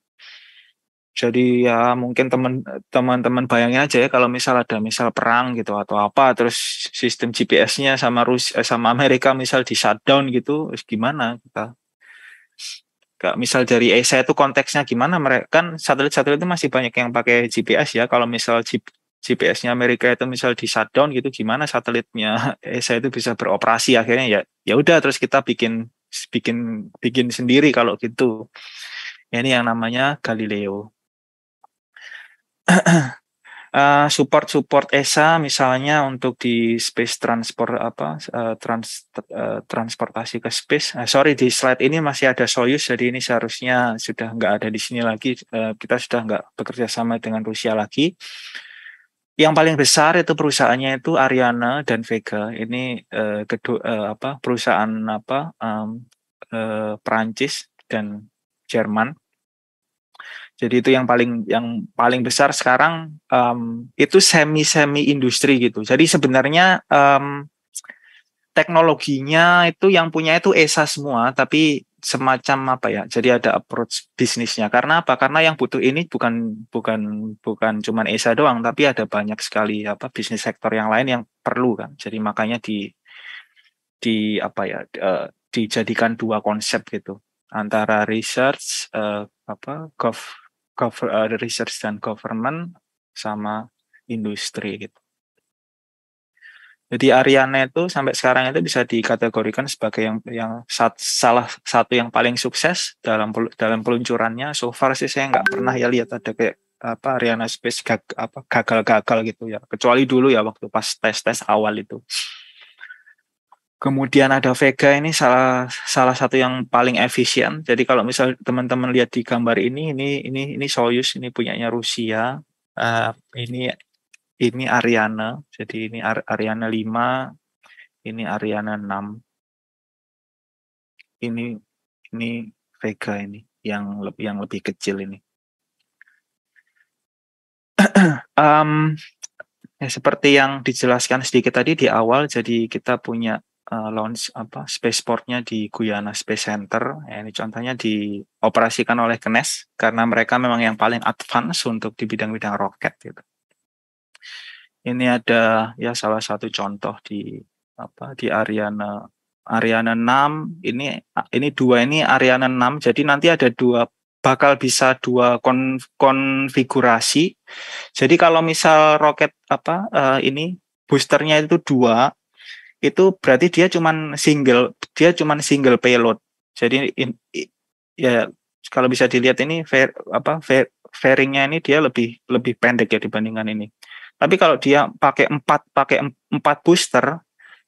jadi ya mungkin teman teman-teman bayangin aja ya kalau misal ada misal perang gitu atau apa terus sistem GPS-nya sama Rus eh, sama Amerika misal di shutdown gitu gimana kita Kak, misal dari ESA itu konteksnya gimana mereka kan satelit-satelit itu masih banyak yang pakai GPS ya kalau misal GPS-nya Amerika itu misal di shutdown gitu gimana satelitnya ESA itu bisa beroperasi akhirnya ya ya udah terus kita bikin bikin bikin sendiri kalau gitu ya, ini yang namanya Galileo Eh, support support ESA misalnya untuk di space transport apa uh, trans uh, transportasi ke space. Uh, sorry di slide ini masih ada Soyuz jadi ini seharusnya sudah nggak ada di sini lagi. Uh, kita sudah nggak bekerja sama dengan Rusia lagi. Yang paling besar itu perusahaannya itu Ariana dan Vega. Ini uh, kedua uh, apa perusahaan apa um, uh, Perancis dan Jerman jadi itu yang paling yang paling besar sekarang um, itu semi semi industri gitu. Jadi sebenarnya um, teknologinya itu yang punya itu ESA semua, tapi semacam apa ya? Jadi ada approach bisnisnya. Karena apa? Karena yang butuh ini bukan bukan bukan cuman ESA doang, tapi ada banyak sekali apa bisnis sektor yang lain yang perlu kan. Jadi makanya di di apa ya? Uh, dijadikan dua konsep gitu antara research uh, apa gov cover uh, research dan government sama industri gitu. Jadi Ariana itu sampai sekarang itu bisa dikategorikan sebagai yang yang sat, salah satu yang paling sukses dalam dalam peluncurannya. So far sih saya nggak pernah ya lihat ada kayak apa Ariana Space gag, apa gagal-gagal gitu ya. Kecuali dulu ya waktu pas tes-tes awal itu. Kemudian ada Vega ini salah salah satu yang paling efisien. Jadi kalau misal teman-teman lihat di gambar ini, ini ini ini Soyuz ini punyanya Rusia. Uh, ini ini Ariane. Jadi ini Ar Ariane 5, ini Ariane 6. Ini ini Vega ini yang lebih yang lebih kecil ini. um, ya, seperti yang dijelaskan sedikit tadi di awal, jadi kita punya uh, launch apa spaceportnya di Guyana Space Center. Ya, ini contohnya dioperasikan oleh Kenes karena mereka memang yang paling advance untuk di bidang-bidang roket gitu. Ini ada ya salah satu contoh di apa di Ariana Ariana 6 ini ini dua ini Ariana 6 jadi nanti ada dua bakal bisa dua kon, konfigurasi. Jadi kalau misal roket apa uh, ini boosternya itu dua, itu berarti dia cuman single dia cuman single payload jadi in, in, ya kalau bisa dilihat ini fair, apa fair, fairingnya ini dia lebih lebih pendek ya dibandingkan ini tapi kalau dia pakai empat pakai empat booster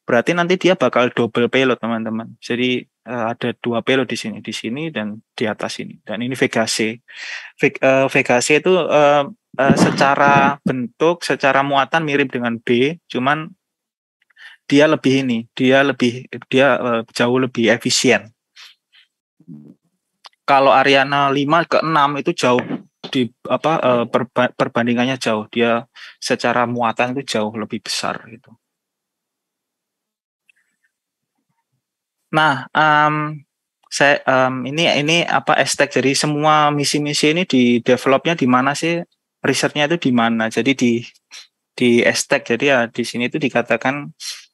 berarti nanti dia bakal double payload teman-teman jadi uh, ada dua payload di sini di sini dan di atas ini dan ini Vega C eh, Vega, uh, C itu uh, uh, secara bentuk secara muatan mirip dengan B cuman dia lebih ini, dia lebih dia eh, jauh lebih efisien. Kalau Ariana 5 ke 6 itu jauh di apa uh, perbandingannya jauh. Dia secara muatan itu jauh lebih besar gitu. Nah, um, saya um, ini ini apa estek jadi semua misi-misi ini di developnya di mana sih risetnya itu di mana jadi di di estek jadi ya di sini itu dikatakan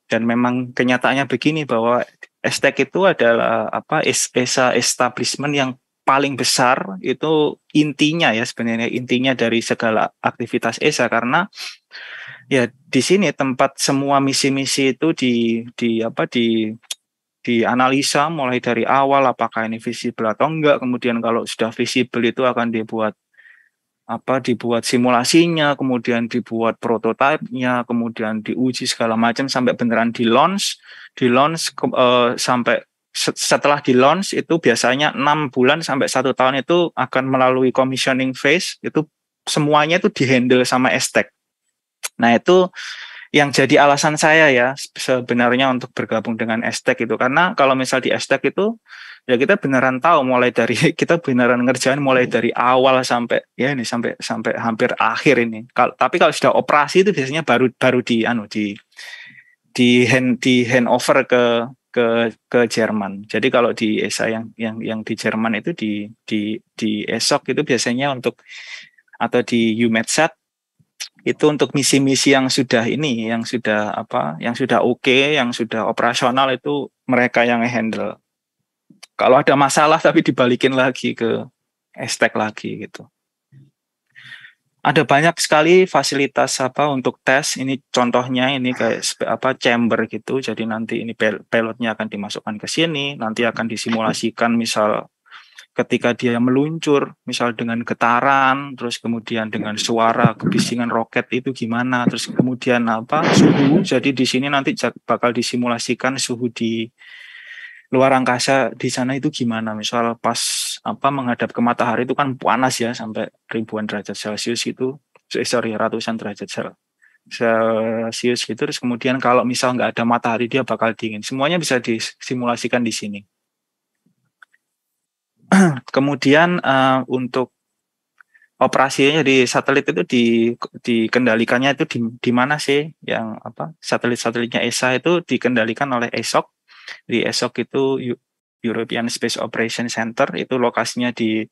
dan memang kenyataannya begini bahwa estek itu adalah apa esa establishment yang paling besar itu intinya ya sebenarnya intinya dari segala aktivitas esa karena ya di sini tempat semua misi-misi itu di di apa di dianalisa mulai dari awal apakah ini visible atau enggak kemudian kalau sudah visible itu akan dibuat apa dibuat simulasinya, kemudian dibuat prototipenya, kemudian diuji segala macam sampai beneran di launch, di launch uh, sampai setelah di launch itu biasanya enam bulan sampai satu tahun itu akan melalui commissioning phase itu semuanya itu dihandle sama estek. Nah itu yang jadi alasan saya ya sebenarnya untuk bergabung dengan estek itu karena kalau misal di estek itu ya kita beneran tahu mulai dari kita beneran ngerjain mulai hmm. dari awal sampai ya ini sampai sampai hampir akhir ini. tapi kalau sudah operasi itu biasanya baru baru di anu di di hand di handover ke ke ke Jerman. Jadi kalau di ESA yang yang yang di Jerman itu di di di esok itu biasanya untuk atau di UMetSat itu untuk misi-misi yang sudah ini yang sudah apa yang sudah oke okay, yang sudah operasional itu mereka yang handle kalau ada masalah tapi dibalikin lagi ke estek lagi gitu ada banyak sekali fasilitas apa untuk tes ini contohnya ini kayak apa chamber gitu jadi nanti ini pelotnya akan dimasukkan ke sini nanti akan disimulasikan misal ketika dia meluncur misal dengan getaran terus kemudian dengan suara kebisingan roket itu gimana terus kemudian apa suhu jadi di sini nanti bakal disimulasikan suhu di luar angkasa di sana itu gimana? Misal pas apa menghadap ke matahari itu kan panas ya sampai ribuan derajat Celcius itu, eh, sorry ratusan derajat Celcius gitu. Terus kemudian kalau misal nggak ada matahari dia bakal dingin. Semuanya bisa disimulasikan di sini. kemudian uh, untuk operasinya di satelit itu di dikendalikannya itu di, di mana sih yang apa satelit-satelitnya ESA itu dikendalikan oleh ESOC di esok itu European Space Operation Center itu lokasinya di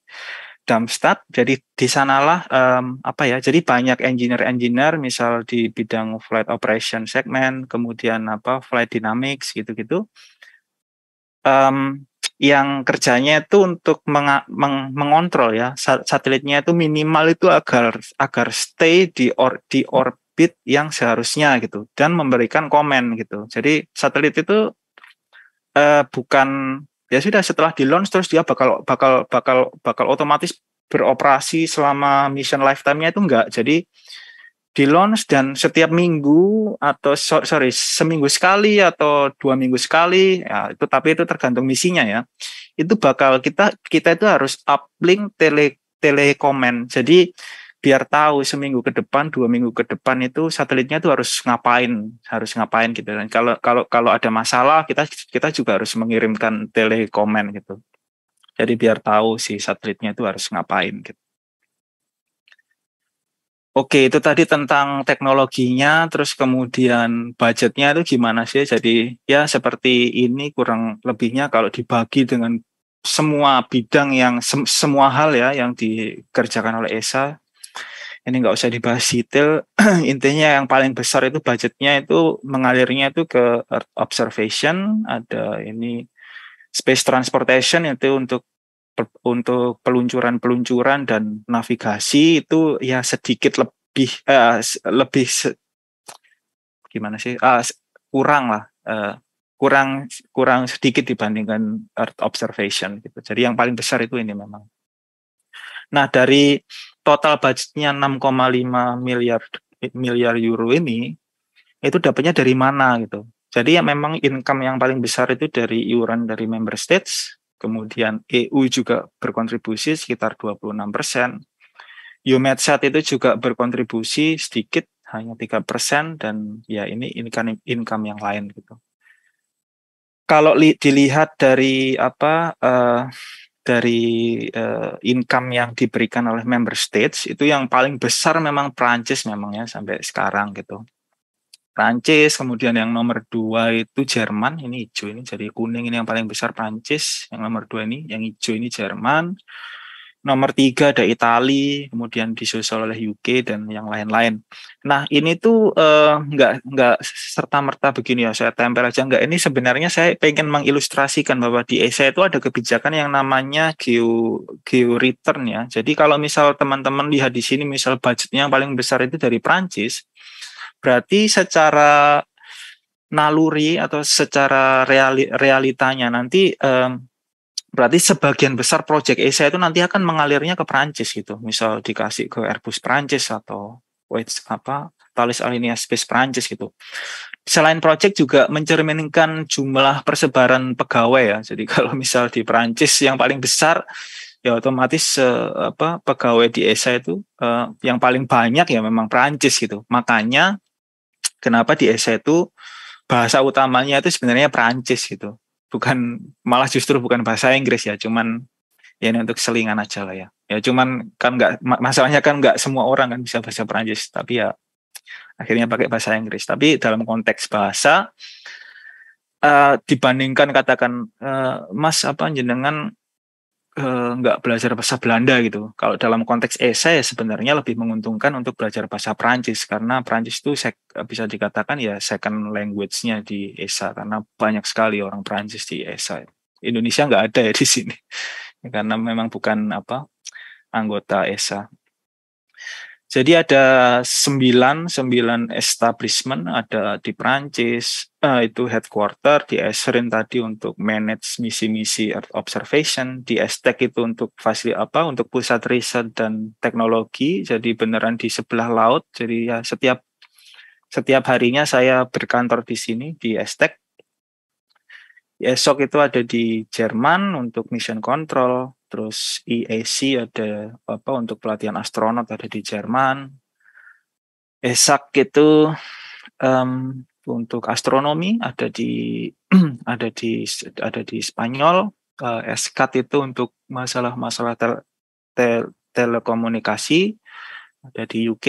Darmstadt. Jadi di sanalah um, apa ya? Jadi banyak engineer-engineer misal di bidang flight operation segment, kemudian apa flight dynamics gitu-gitu. Um, yang kerjanya itu untuk meng meng mengontrol ya satelitnya itu minimal itu agar agar stay di or di orbit yang seharusnya gitu dan memberikan komen gitu. Jadi satelit itu uh, bukan ya sudah setelah di launch terus dia bakal bakal bakal bakal otomatis beroperasi selama mission lifetime-nya itu enggak. Jadi di launch dan setiap minggu atau sorry seminggu sekali atau dua minggu sekali ya itu tapi itu tergantung misinya ya itu bakal kita kita itu harus uplink tele telekomen jadi biar tahu seminggu ke depan, dua minggu ke depan itu satelitnya itu harus ngapain, harus ngapain gitu. Dan kalau kalau kalau ada masalah kita kita juga harus mengirimkan telekomen gitu. Jadi biar tahu si satelitnya itu harus ngapain gitu. Oke, itu tadi tentang teknologinya, terus kemudian budgetnya itu gimana sih? Jadi ya seperti ini kurang lebihnya kalau dibagi dengan semua bidang yang semua hal ya yang dikerjakan oleh ESA ini nggak usah dibahas detail intinya yang paling besar itu budgetnya itu mengalirnya itu ke Earth observation ada ini space transportation itu untuk untuk peluncuran-peluncuran dan navigasi itu ya sedikit lebih eh, lebih se, gimana sih ah, kurang lah eh, kurang kurang sedikit dibandingkan Earth observation gitu jadi yang paling besar itu ini memang nah dari total budgetnya 6,5 miliar miliar euro ini itu dapatnya dari mana gitu. Jadi ya memang income yang paling besar itu dari iuran dari member states, kemudian EU juga berkontribusi sekitar 26 persen. Umedsat itu juga berkontribusi sedikit hanya 3 persen dan ya ini income income yang lain gitu. Kalau li, dilihat dari apa uh, dari uh, income yang diberikan oleh member states itu yang paling besar memang Prancis memang ya sampai sekarang gitu. Prancis, kemudian yang nomor dua itu Jerman, ini hijau ini jadi kuning ini yang paling besar Prancis, yang nomor dua ini yang hijau ini Jerman, nomor tiga ada Itali, kemudian disusul oleh UK dan yang lain-lain. Nah ini tuh eh, nggak nggak serta merta begini ya saya tempel aja nggak. Ini sebenarnya saya pengen mengilustrasikan bahwa di ESA itu ada kebijakan yang namanya geo geo return ya. Jadi kalau misal teman-teman lihat di sini misal budgetnya yang paling besar itu dari Prancis, berarti secara naluri atau secara reali, realitanya nanti um, berarti sebagian besar proyek ESA itu nanti akan mengalirnya ke Prancis gitu. Misal dikasih ke Airbus Prancis atau wait apa Thales Alenia Space Prancis gitu. Selain proyek juga mencerminkan jumlah persebaran pegawai ya. Jadi kalau misal di Prancis yang paling besar ya otomatis eh, apa pegawai di ESA itu eh, yang paling banyak ya memang Prancis gitu. Makanya kenapa di ESA itu bahasa utamanya itu sebenarnya Prancis gitu bukan malah justru bukan bahasa Inggris ya cuman ya ini untuk selingan aja lah ya ya cuman kan nggak masalahnya kan nggak semua orang kan bisa bahasa Perancis tapi ya akhirnya pakai bahasa Inggris tapi dalam konteks bahasa uh, dibandingkan katakan uh, Mas apa jenengan Eh, nggak belajar bahasa Belanda gitu. Kalau dalam konteks esai ya sebenarnya lebih menguntungkan untuk belajar bahasa Prancis karena Prancis itu sek, eh, bisa dikatakan ya second language-nya di ESA karena banyak sekali orang Prancis di ESA. Indonesia nggak ada ya di sini karena memang bukan apa anggota ESA. Jadi ada sembilan sembilan establishment ada di Prancis uh, eh, itu headquarter di Esrin tadi untuk manage misi-misi observation di Estek itu untuk fasilitas apa untuk pusat riset dan teknologi jadi beneran di sebelah laut jadi ya setiap setiap harinya saya berkantor di sini di Estek esok itu ada di Jerman untuk mission control terus EAC ada apa untuk pelatihan astronot ada di Jerman ESAC itu um, untuk astronomi ada di ada di ada di Spanyol uh, eh, e SCAT itu untuk masalah-masalah tel, tel, telekomunikasi ada di UK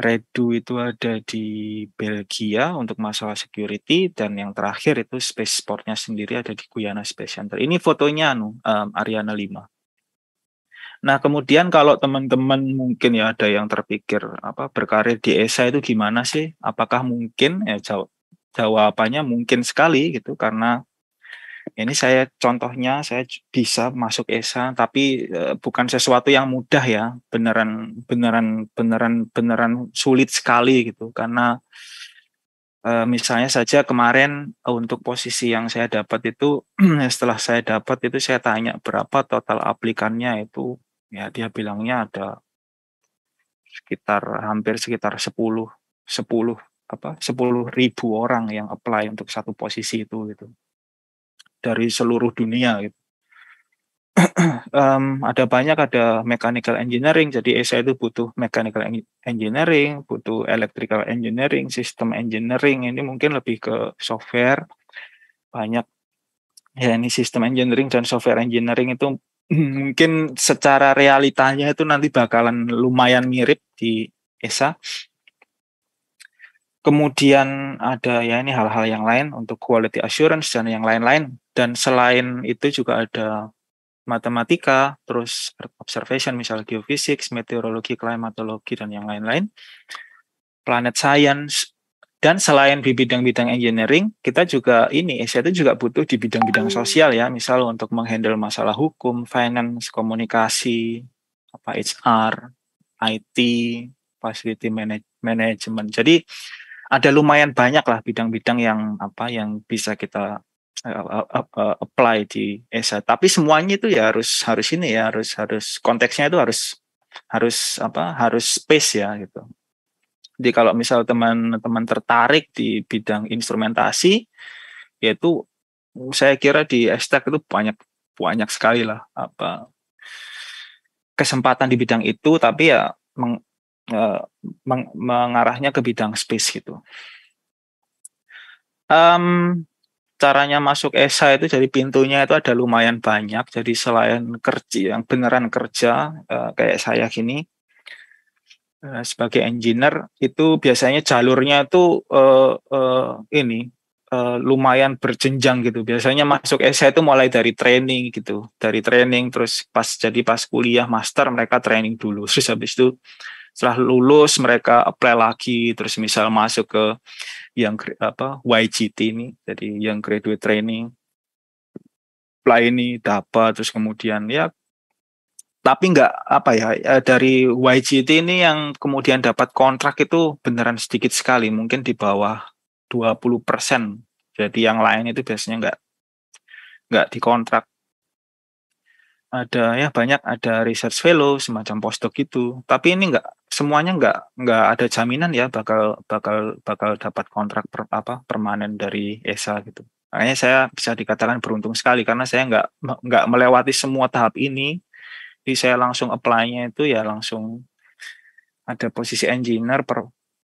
Redu itu ada di Belgia untuk masalah security dan yang terakhir itu spaceportnya sendiri ada di Guyana Space Center. Ini fotonya anu um, Ariana 5. Nah, kemudian kalau teman-teman mungkin ya ada yang terpikir apa berkarir di ESA itu gimana sih? Apakah mungkin? Ya eh, jawab jawabannya mungkin sekali gitu karena ini saya contohnya saya bisa masuk ESA tapi eh, bukan sesuatu yang mudah ya. Beneran beneran beneran beneran sulit sekali gitu karena eh, misalnya saja kemarin eh, untuk posisi yang saya dapat itu setelah saya dapat itu saya tanya berapa total aplikannya itu ya dia bilangnya ada sekitar hampir sekitar 10 10 apa sepuluh ribu orang yang apply untuk satu posisi itu gitu dari seluruh dunia um, ada banyak ada mechanical engineering jadi ESA itu butuh mechanical engineering butuh electrical engineering sistem engineering ini mungkin lebih ke software banyak ya ini sistem engineering dan software engineering itu mungkin secara realitanya itu nanti bakalan lumayan mirip di ESA kemudian ada ya ini hal-hal yang lain untuk quality assurance dan yang lain-lain dan selain itu juga ada matematika, terus observation misalnya geofisik, meteorologi, klimatologi dan yang lain-lain. Planet science dan selain di bidang-bidang engineering, kita juga ini Asia itu juga butuh di bidang-bidang sosial ya, misal untuk menghandle masalah hukum, finance, komunikasi, apa HR, IT, facility manage, management. Jadi ada lumayan banyak lah bidang-bidang yang apa yang bisa kita Eh, apply di ESA. Tapi semuanya itu ya harus harus ini ya harus harus konteksnya itu harus harus apa harus space ya gitu. Jadi kalau misal teman-teman tertarik di bidang instrumentasi, yaitu saya kira di estek itu banyak banyak sekali lah apa kesempatan di bidang itu, tapi ya meng, eh, meng, mengarahnya ke bidang space gitu. Um, caranya masuk ESA itu dari pintunya itu ada lumayan banyak. Jadi selain kerja yang beneran kerja eh, kayak saya gini eh, sebagai engineer itu biasanya jalurnya itu uh, uh, ini uh, lumayan berjenjang gitu. Biasanya masuk ESA itu mulai dari training gitu, dari training terus pas jadi pas kuliah master mereka training dulu, terus habis itu setelah lulus mereka apply lagi terus misal masuk ke yang apa YGT ini jadi yang graduate training apply ini dapat terus kemudian ya tapi nggak apa ya eh, dari YGT ini yang kemudian dapat kontrak itu beneran sedikit sekali mungkin di bawah 20 persen jadi yang lain itu biasanya nggak nggak dikontrak ada ya banyak ada research fellow semacam postdoc gitu tapi ini enggak semuanya enggak enggak ada jaminan ya bakal bakal bakal dapat kontrak per, apa permanen dari ESA gitu makanya saya bisa dikatakan beruntung sekali karena saya enggak enggak melewati semua tahap ini jadi saya langsung apply-nya itu ya langsung ada posisi engineer per,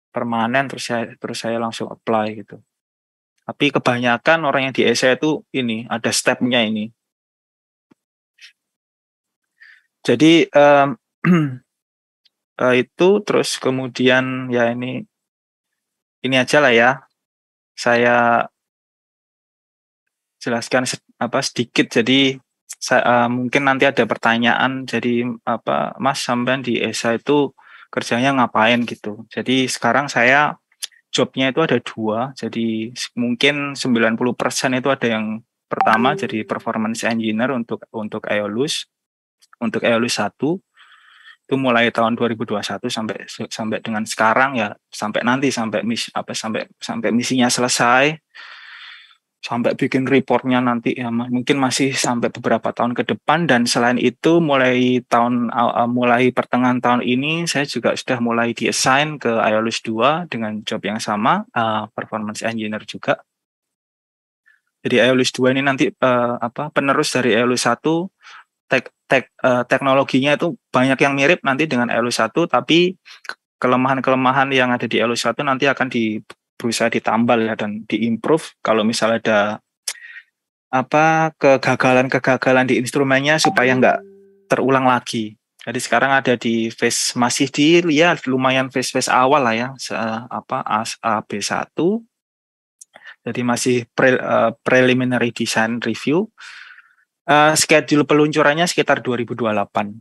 permanen terus saya terus saya langsung apply gitu tapi kebanyakan orang yang di ESA itu ini ada stepnya ini jadi um, uh, itu terus kemudian ya ini ini aja lah ya. Saya jelaskan apa sedikit jadi saya, uh, eh, mungkin nanti ada pertanyaan jadi apa Mas sampean di ESA itu kerjanya ngapain gitu. Jadi sekarang saya jobnya itu ada dua. Jadi mungkin 90% itu ada yang pertama hmm. jadi performance engineer untuk untuk Aeolus untuk EOLU 1 itu mulai tahun 2021 sampai sampai dengan sekarang ya sampai nanti sampai mis apa sampai sampai misinya selesai sampai bikin reportnya nanti ya mungkin masih sampai beberapa tahun ke depan dan selain itu mulai tahun uh, mulai pertengahan tahun ini saya juga sudah mulai diassign ke IOLUS 2 dengan job yang sama uh, performance engineer juga jadi IOLUS 2 ini nanti uh, apa penerus dari IOLUS 1 take tek, uh, teknologinya itu banyak yang mirip nanti dengan Elo 1 tapi kelemahan-kelemahan yang ada di Elo 1 nanti akan di berusaha ditambal ya dan diimprove kalau misalnya ada apa kegagalan-kegagalan di instrumennya supaya nggak terulang lagi. Jadi sekarang ada di face masih di ya lumayan face-face awal lah ya se, apa AB1. Jadi masih pre, uh, preliminary design review Uh, schedule peluncurannya sekitar 2028.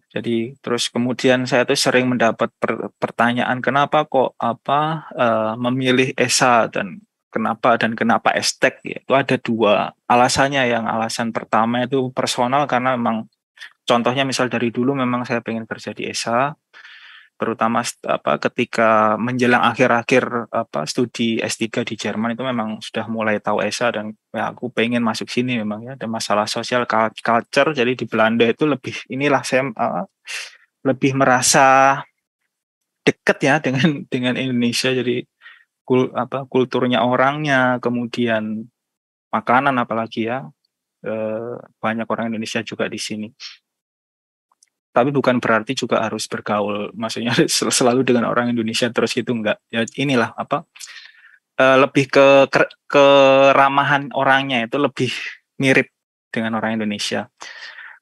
Jadi terus kemudian saya tuh sering mendapat per pertanyaan kenapa kok apa uh, memilih ESA dan kenapa dan kenapa estek ya. Itu ada dua alasannya. Yang alasan pertama itu personal karena memang contohnya misal dari dulu memang saya pengen kerja di ESA terutama apa ketika menjelang akhir-akhir apa studi S3 di Jerman itu memang sudah mulai tahu ESA dan ya aku pengen masuk sini memang ya ada masalah sosial culture jadi di Belanda itu lebih inilah saya uh, lebih merasa dekat ya dengan dengan Indonesia jadi kul, apa kulturnya orangnya kemudian makanan apalagi ya eh, banyak orang Indonesia juga di sini tapi bukan berarti juga harus bergaul maksudnya selalu dengan orang Indonesia terus gitu enggak ya inilah apa eh, lebih ke, ke orangnya itu lebih mirip dengan orang Indonesia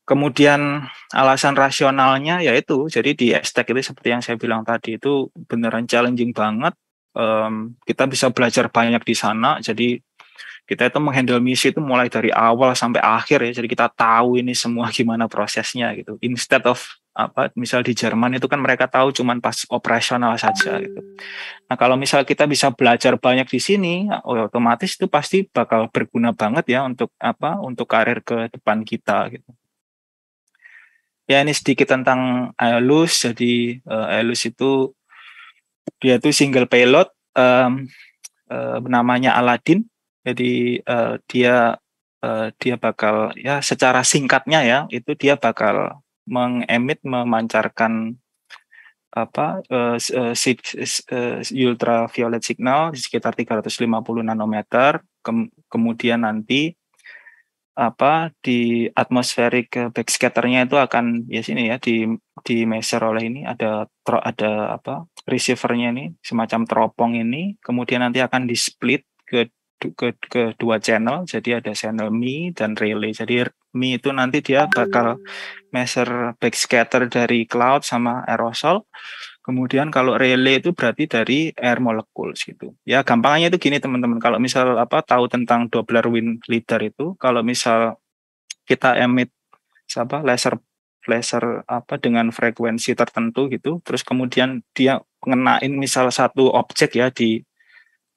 kemudian alasan rasionalnya yaitu jadi di estek itu seperti yang saya bilang tadi itu beneran challenging banget um, kita bisa belajar banyak di sana jadi kita itu menghandle misi itu mulai dari awal sampai akhir ya jadi kita tahu ini semua gimana prosesnya gitu instead of apa misal di Jerman itu kan mereka tahu cuman pas operasional saja gitu nah kalau misal kita bisa belajar banyak di sini oh, ya otomatis itu pasti bakal berguna banget ya untuk apa untuk karir ke depan kita gitu ya ini sedikit tentang Elus. jadi uh, itu dia itu single pilot um, uh, namanya Aladin. Jadi uh, dia uh, dia bakal ya secara singkatnya ya itu dia bakal mengemit memancarkan apa uh, uh, uh, ultraviolet signal di sekitar 350 nanometer ke kemudian nanti apa di atmosferik backscatternya itu akan ya sini ya di di measure oleh ini ada tro, ada apa receivernya ini semacam teropong ini kemudian nanti akan di split ke ke, ke dua channel jadi ada channel Mi dan Relay jadi Mi itu nanti dia oh. bakal measure backscatter dari cloud sama aerosol kemudian kalau Relay itu berarti dari air molecules gitu ya gampangnya itu gini teman-teman kalau misal apa tahu tentang Doppler wind leader itu kalau misal kita emit apa laser laser apa dengan frekuensi tertentu gitu terus kemudian dia ngenain misal satu objek ya di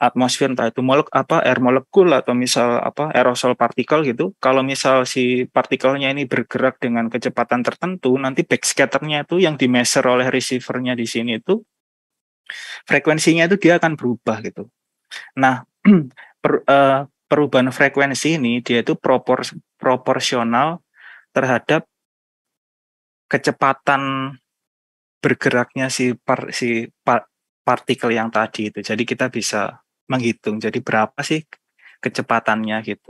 atmosfer entah itu molek apa air molekul atau misal apa aerosol partikel gitu kalau misal si partikelnya ini bergerak dengan kecepatan tertentu nanti backscatternya itu yang di measure oleh receivernya di sini itu frekuensinya itu dia akan berubah gitu nah per, uh, perubahan frekuensi ini dia itu propor proporsional terhadap kecepatan bergeraknya si par, si par, partikel yang tadi itu jadi kita bisa menghitung. Jadi berapa sih kecepatannya gitu.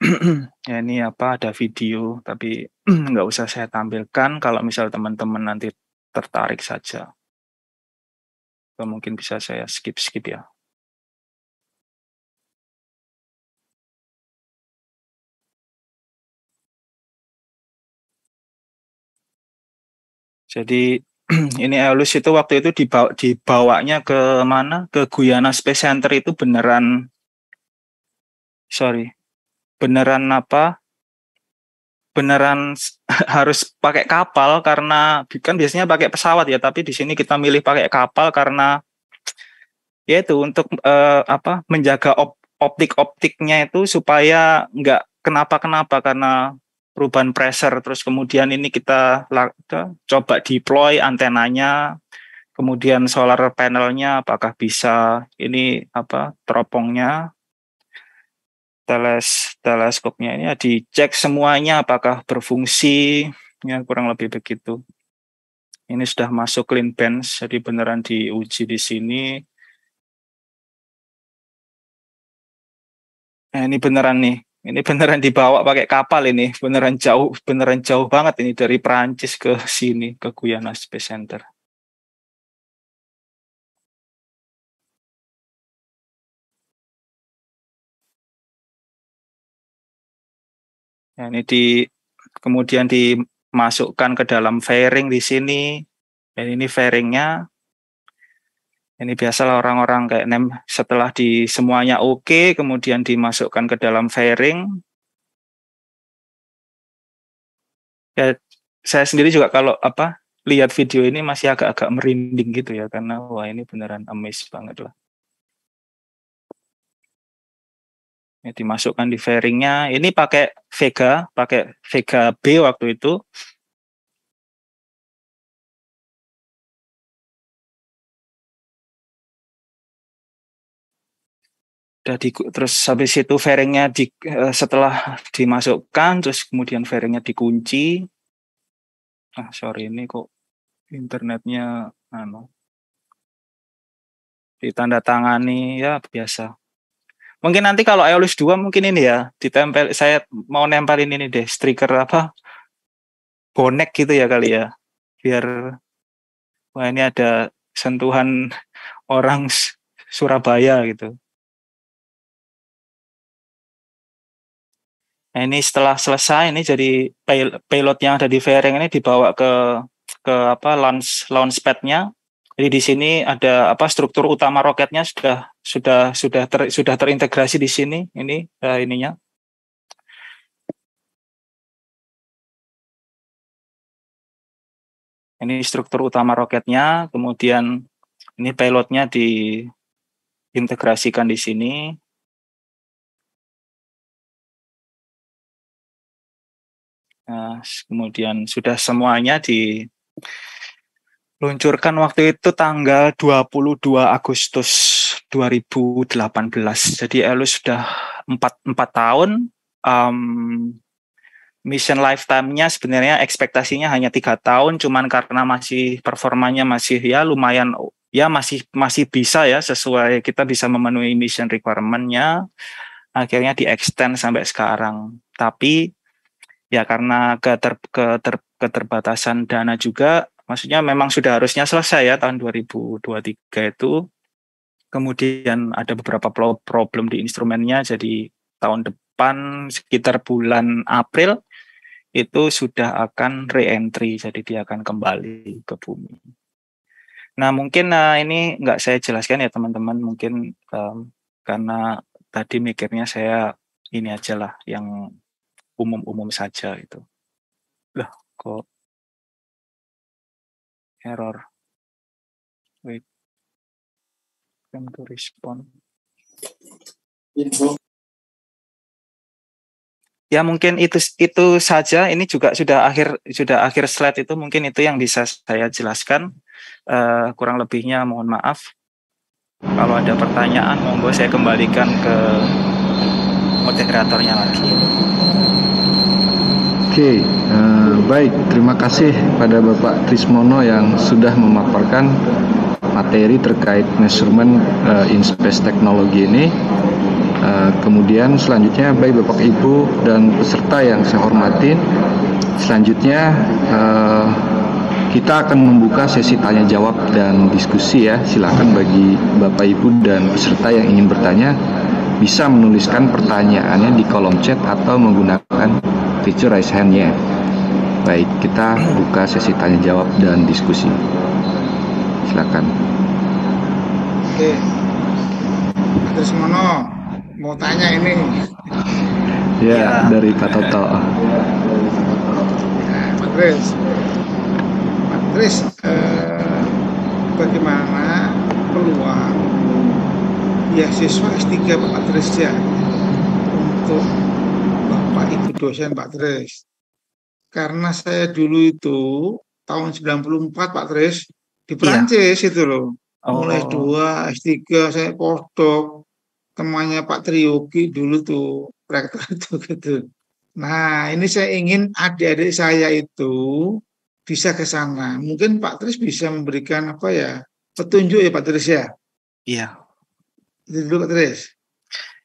ya ini apa ada video tapi nggak usah saya tampilkan kalau misal teman-teman nanti tertarik saja. Atau mungkin bisa saya skip-skip ya. Jadi ini Elus itu waktu itu dibawa, dibawanya ke mana? Ke Guyana Space Center itu beneran sorry beneran apa beneran harus pakai kapal karena kan biasanya pakai pesawat ya tapi di sini kita milih pakai kapal karena yaitu untuk eh, apa menjaga op, optik optiknya itu supaya nggak kenapa kenapa karena perubahan pressure terus kemudian ini kita coba deploy antenanya kemudian solar panelnya apakah bisa ini apa teropongnya teles teleskopnya ini ya, dicek semuanya apakah berfungsi ya kurang lebih begitu ini sudah masuk clean bench jadi beneran diuji di sini nah, ini beneran nih ini beneran dibawa pakai kapal ini, beneran jauh, beneran jauh banget ini dari Perancis ke sini ke Guyana Space Center. Ya, ini di kemudian dimasukkan ke dalam fairing di sini dan ini fairingnya ini biasalah orang-orang kayak nem setelah di semuanya oke okay, kemudian dimasukkan ke dalam fairing ya saya sendiri juga kalau apa lihat video ini masih agak-agak merinding gitu ya karena wah ini beneran amazed banget lah ya, dimasukkan di fairingnya ini pakai Vega pakai Vega B waktu itu udah di terus habis itu fairingnya di eh, setelah dimasukkan terus kemudian fairingnya dikunci ah sorry ini kok internetnya anu ditanda tangani ya biasa mungkin nanti kalau Eolus 2 mungkin ini ya ditempel saya mau nempelin ini deh striker apa bonek gitu ya kali ya biar wah ini ada sentuhan orang Surabaya gitu ini setelah selesai ini jadi pilot yang ada di fairing ini dibawa ke ke apa launch launchpadnya. Jadi di sini ada apa struktur utama roketnya sudah sudah sudah ter, sudah terintegrasi di sini ini uh, ininya. Ini struktur utama roketnya, kemudian ini pilotnya diintegrasikan di sini. Nah, kemudian sudah semuanya diluncurkan waktu itu tanggal 22 Agustus 2018. Jadi elo sudah 4, 4 tahun um, mission lifetime-nya sebenarnya ekspektasinya hanya tiga tahun cuman karena masih performanya masih ya lumayan ya masih masih bisa ya sesuai kita bisa memenuhi mission requirement-nya akhirnya di extend sampai sekarang tapi ya karena keter, keter, keterbatasan dana juga maksudnya memang sudah harusnya selesai ya tahun 2023 itu kemudian ada beberapa problem di instrumennya jadi tahun depan sekitar bulan April itu sudah akan re-entry, jadi dia akan kembali ke bumi. Nah mungkin nah, ini nggak saya jelaskan ya teman-teman, mungkin um, karena tadi mikirnya saya ini aja lah yang umum-umum saja itu. Lah, kok error. Wait. Time to respond. Ya mungkin itu itu saja. Ini juga sudah akhir sudah akhir slide itu mungkin itu yang bisa saya jelaskan. Uh, kurang lebihnya mohon maaf. Kalau ada pertanyaan monggo saya kembalikan ke moderatornya lagi. Oke, okay, uh, eh, baik. Terima kasih pada Bapak Trismono yang sudah memaparkan materi terkait measurement uh, in space technology ini. Uh, kemudian selanjutnya baik Bapak Ibu dan peserta yang saya hormati selanjutnya uh, kita akan membuka sesi tanya jawab dan diskusi ya. Silakan bagi Bapak Ibu dan peserta yang ingin bertanya bisa menuliskan pertanyaannya di kolom chat atau menggunakan Fitur raise hand ya. Baik, kita buka sesi tanya jawab dan diskusi. Silakan. Oke. terus Mono mau tanya ini. Ya, yeah. dari Pak Toto. Ya, Pak Kris. Pak eh, bagaimana peluang siswa S3 Pak ya untuk Bapak Ibu dosen Pak Tris. Karena saya dulu itu tahun 94 Pak Tris di Prancis iya. itu loh. Oh. Mulai dua S3 saya postdoc temannya Pak Triyogi dulu tuh rektor itu gitu. Nah, ini saya ingin adik-adik saya itu bisa ke sana. Mungkin Pak Tris bisa memberikan apa ya? Petunjuk ya Pak Tris ya. Iya. dulu Pak Tris.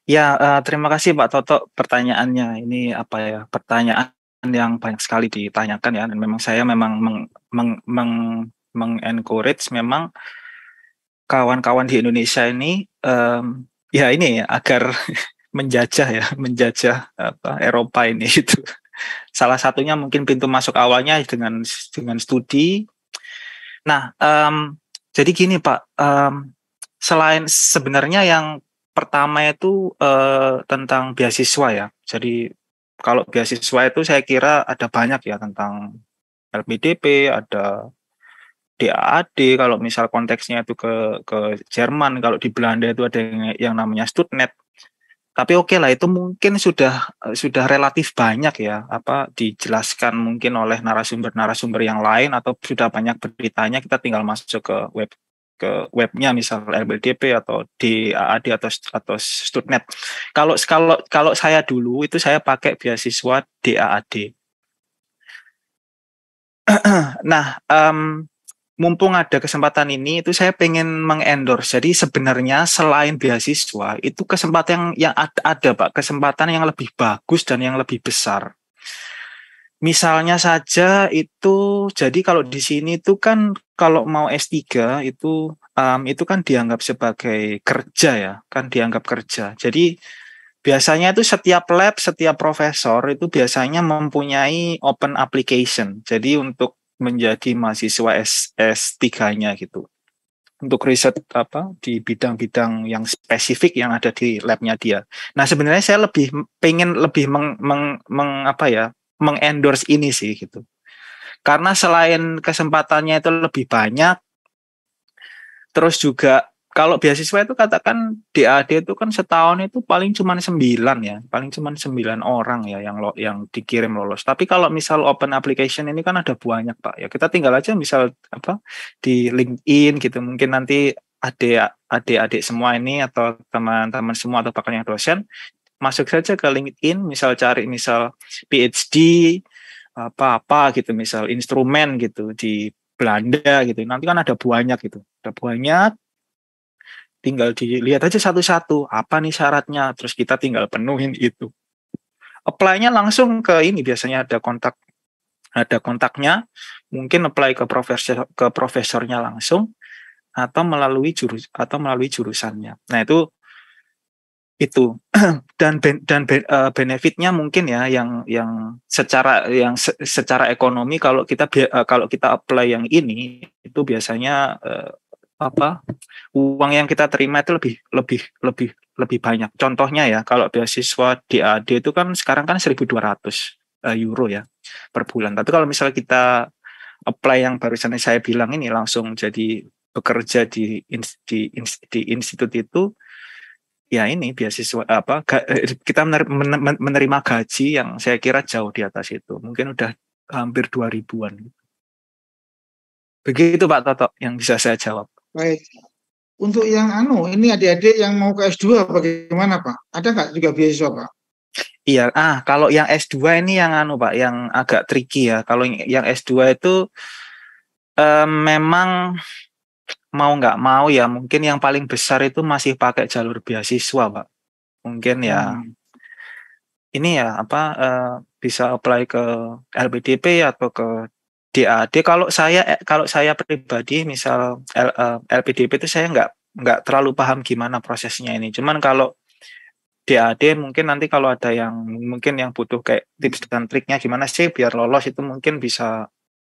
Ya, uh, terima kasih Pak Toto pertanyaannya. Ini apa ya? Pertanyaan yang banyak sekali ditanyakan ya. Dan memang saya memang meng, meng, meng, meng-encourage memang kawan-kawan di Indonesia ini um, ya ini agar menjajah ya, menjajah apa Eropa ini itu. Salah satunya mungkin pintu masuk awalnya dengan dengan studi. Nah, um, jadi gini Pak, um, selain sebenarnya yang pertama itu uh, tentang beasiswa ya. Jadi kalau beasiswa itu saya kira ada banyak ya tentang LPDP, ada DAAD kalau misal konteksnya itu ke ke Jerman, kalau di Belanda itu ada yang, yang namanya Studnet. Tapi oke okay lah itu mungkin sudah sudah relatif banyak ya apa dijelaskan mungkin oleh narasumber-narasumber yang lain atau sudah banyak beritanya kita tinggal masuk ke web ke webnya misal LBDP atau DAAD atau atau Studnet. Kalau kalau kalau saya dulu itu saya pakai beasiswa DAAD. nah, um, mumpung ada kesempatan ini itu saya pengen mengendorse. Jadi sebenarnya selain beasiswa itu kesempatan yang, yang ada, ada Pak, kesempatan yang lebih bagus dan yang lebih besar misalnya saja itu jadi kalau di sini itu kan kalau mau S3 itu um, itu kan dianggap sebagai kerja ya, kan dianggap kerja. Jadi biasanya itu setiap lab, setiap profesor itu biasanya mempunyai open application. Jadi untuk menjadi mahasiswa S, S3-nya gitu. Untuk riset apa di bidang-bidang yang spesifik yang ada di labnya dia. Nah, sebenarnya saya lebih pengen lebih meng, meng, meng apa ya? mengendorse ini sih gitu. Karena selain kesempatannya itu lebih banyak, terus juga kalau beasiswa itu katakan DAD itu kan setahun itu paling cuma sembilan ya, paling cuma sembilan orang ya yang lo, yang dikirim lolos. Tapi kalau misal open application ini kan ada banyak pak ya, kita tinggal aja misal apa di LinkedIn gitu, mungkin nanti adik adik-adik semua ini atau teman-teman semua atau bahkan yang dosen masuk saja ke LinkedIn, misal cari misal PhD apa-apa gitu, misal instrumen gitu di Belanda gitu. Nanti kan ada banyak gitu. Ada banyak tinggal dilihat aja satu-satu apa nih syaratnya, terus kita tinggal penuhin itu. Apply-nya langsung ke ini biasanya ada kontak ada kontaknya, mungkin apply ke profesor ke profesornya langsung atau melalui jurus atau melalui jurusannya. Nah, itu itu dan ben, dan ben, uh, benefitnya mungkin ya yang yang secara yang se, secara ekonomi kalau kita uh, kalau kita apply yang ini itu biasanya uh, apa uang yang kita terima itu lebih lebih lebih lebih banyak. Contohnya ya kalau beasiswa DAD itu kan sekarang kan 1.200 euro ya per bulan. Tapi kalau misalnya kita apply yang barusan saya bilang ini langsung jadi bekerja di di, di, di institut itu ya ini beasiswa apa eh, kita menerima gaji yang saya kira jauh di atas itu mungkin udah hampir dua ribuan. begitu Pak Toto yang bisa saya jawab baik untuk yang anu ini adik-adik yang mau ke S2 bagaimana Pak ada nggak juga beasiswa Pak Iya, ah kalau yang S2 ini yang anu Pak, yang agak tricky ya. Kalau yang S2 itu eh, memang mau nggak mau ya mungkin yang paling besar itu masih pakai jalur beasiswa pak mungkin ya hmm. ini ya apa uh, bisa apply ke LPDP atau ke DAD kalau saya eh, kalau saya pribadi misal L, uh, eh, LPDP itu saya nggak nggak terlalu paham gimana prosesnya ini cuman kalau DAD mungkin nanti kalau ada yang mungkin yang butuh kayak tips dan triknya gimana sih biar lolos itu mungkin bisa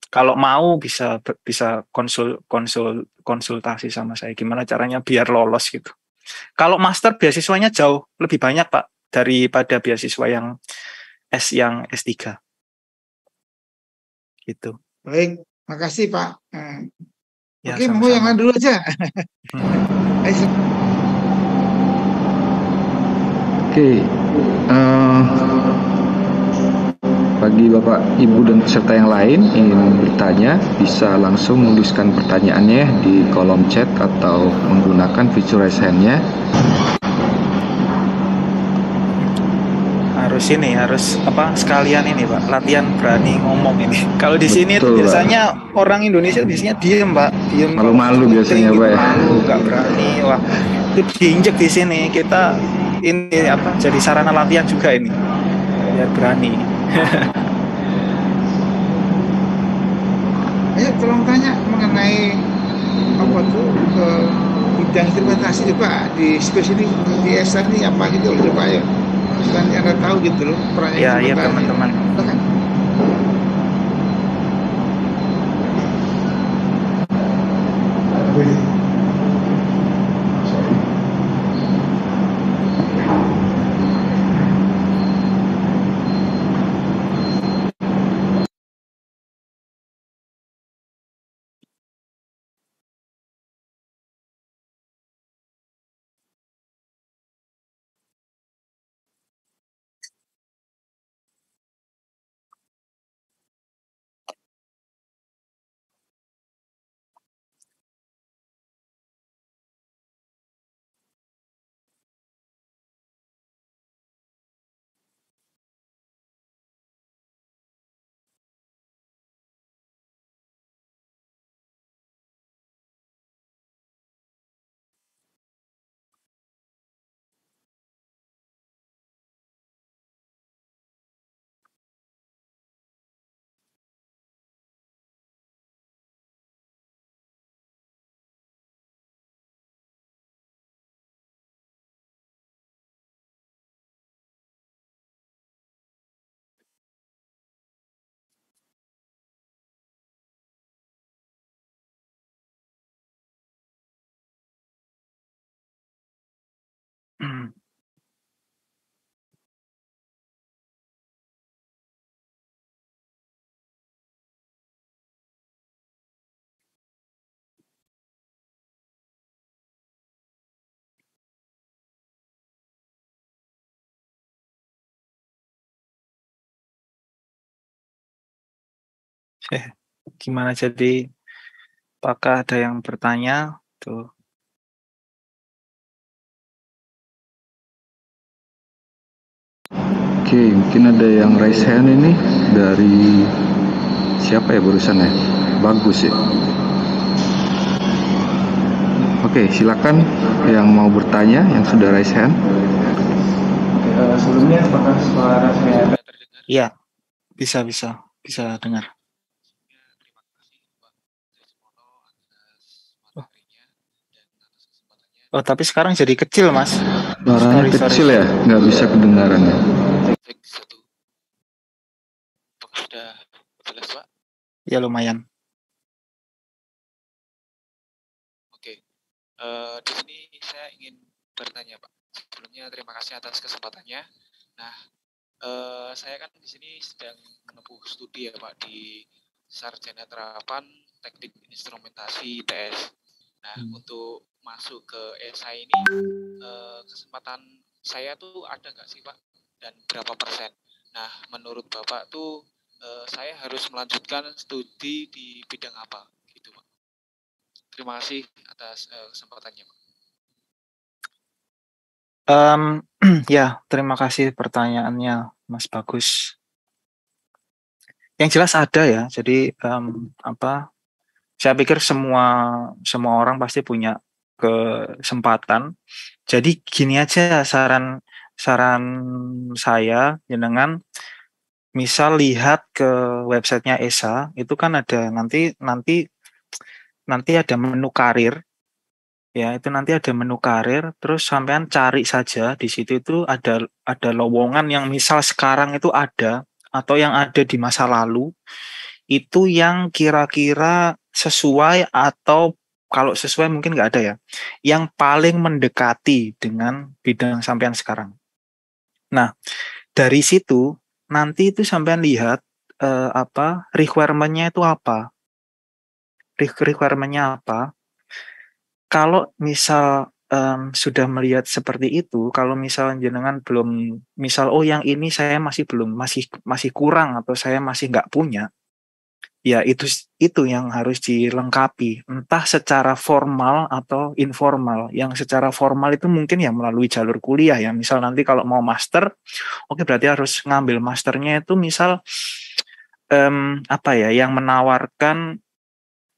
kalau mau bisa bisa konsul konsul konsultasi sama saya gimana caranya biar lolos gitu. Kalau master beasiswanya jauh lebih banyak Pak daripada beasiswa yang S yang S3. Gitu. Baik, makasih Pak. Eh, ya, Oke, mau yang lain dulu aja. Hmm. Oke. Okay. Uh, eh, bagi Bapak, Ibu, dan peserta yang lain ingin bertanya, bisa langsung menuliskan pertanyaannya di kolom chat atau menggunakan fitur raise hand-nya. Harus ini, harus apa sekalian ini, Pak. Latihan berani ngomong ini. Kalau di sini Betul, biasanya Pak. orang Indonesia biasanya diem, Pak. Diem. Malu-malu biasanya, Pak. Ya. Malu, nggak berani. Wah, itu diinjek di sini. Kita ini apa jadi sarana latihan juga ini biar berani Ayo tolong tanya mengenai apa tuh ke eh, bidang interpretasi coba di space di SR ini apa gitu loh coba ya, Bukan Anda tahu gitu loh perannya. Ya, iya, iya teman-teman. Ya, eh gimana jadi apakah ada yang bertanya tuh Oke, mungkin ada yang raise hand ini dari siapa ya barusan ya? Bagus ya. Oke, silakan yang mau bertanya, yang sudah raise hand. Eh, sebelumnya apakah suara saya terdengar? Iya, bisa bisa bisa dengar. Oh, tapi sekarang jadi kecil, Mas. Barangnya sorry, kecil sorry. ya, nggak bisa kedengaran ya. Ya, lumayan. Oke. Uh, di sini saya ingin bertanya, Pak. Sebelumnya terima kasih atas kesempatannya. Nah, uh, saya kan di sini sedang menempuh studi ya, Pak, di Sarjana Terapan Teknik Instrumentasi ITS. Nah, hmm. untuk masuk ke ESA ini eh, kesempatan saya tuh ada nggak sih Pak? Dan berapa persen? Nah, menurut Bapak tuh eh, saya harus melanjutkan studi di bidang apa? Gitu Pak. Terima kasih atas eh, kesempatannya Pak. Um, ya, terima kasih pertanyaannya, Mas Bagus. Yang jelas ada ya, jadi um, apa saya pikir semua semua orang pasti punya kesempatan. Jadi gini aja saran saran saya dengan misal lihat ke websitenya ESA itu kan ada nanti nanti nanti ada menu karir ya itu nanti ada menu karir terus sampean cari saja di situ itu ada ada lowongan yang misal sekarang itu ada atau yang ada di masa lalu itu yang kira-kira sesuai atau kalau sesuai mungkin nggak ada ya, yang paling mendekati dengan bidang sampean sekarang. Nah, dari situ nanti itu sampean lihat eh, apa requirementnya itu apa, requirementnya apa. Kalau misal um, sudah melihat seperti itu, kalau misal jenengan belum, misal oh yang ini saya masih belum, masih masih kurang atau saya masih nggak punya, ya itu itu yang harus dilengkapi entah secara formal atau informal yang secara formal itu mungkin ya melalui jalur kuliah ya misal nanti kalau mau master oke berarti harus ngambil masternya itu misal um, apa ya yang menawarkan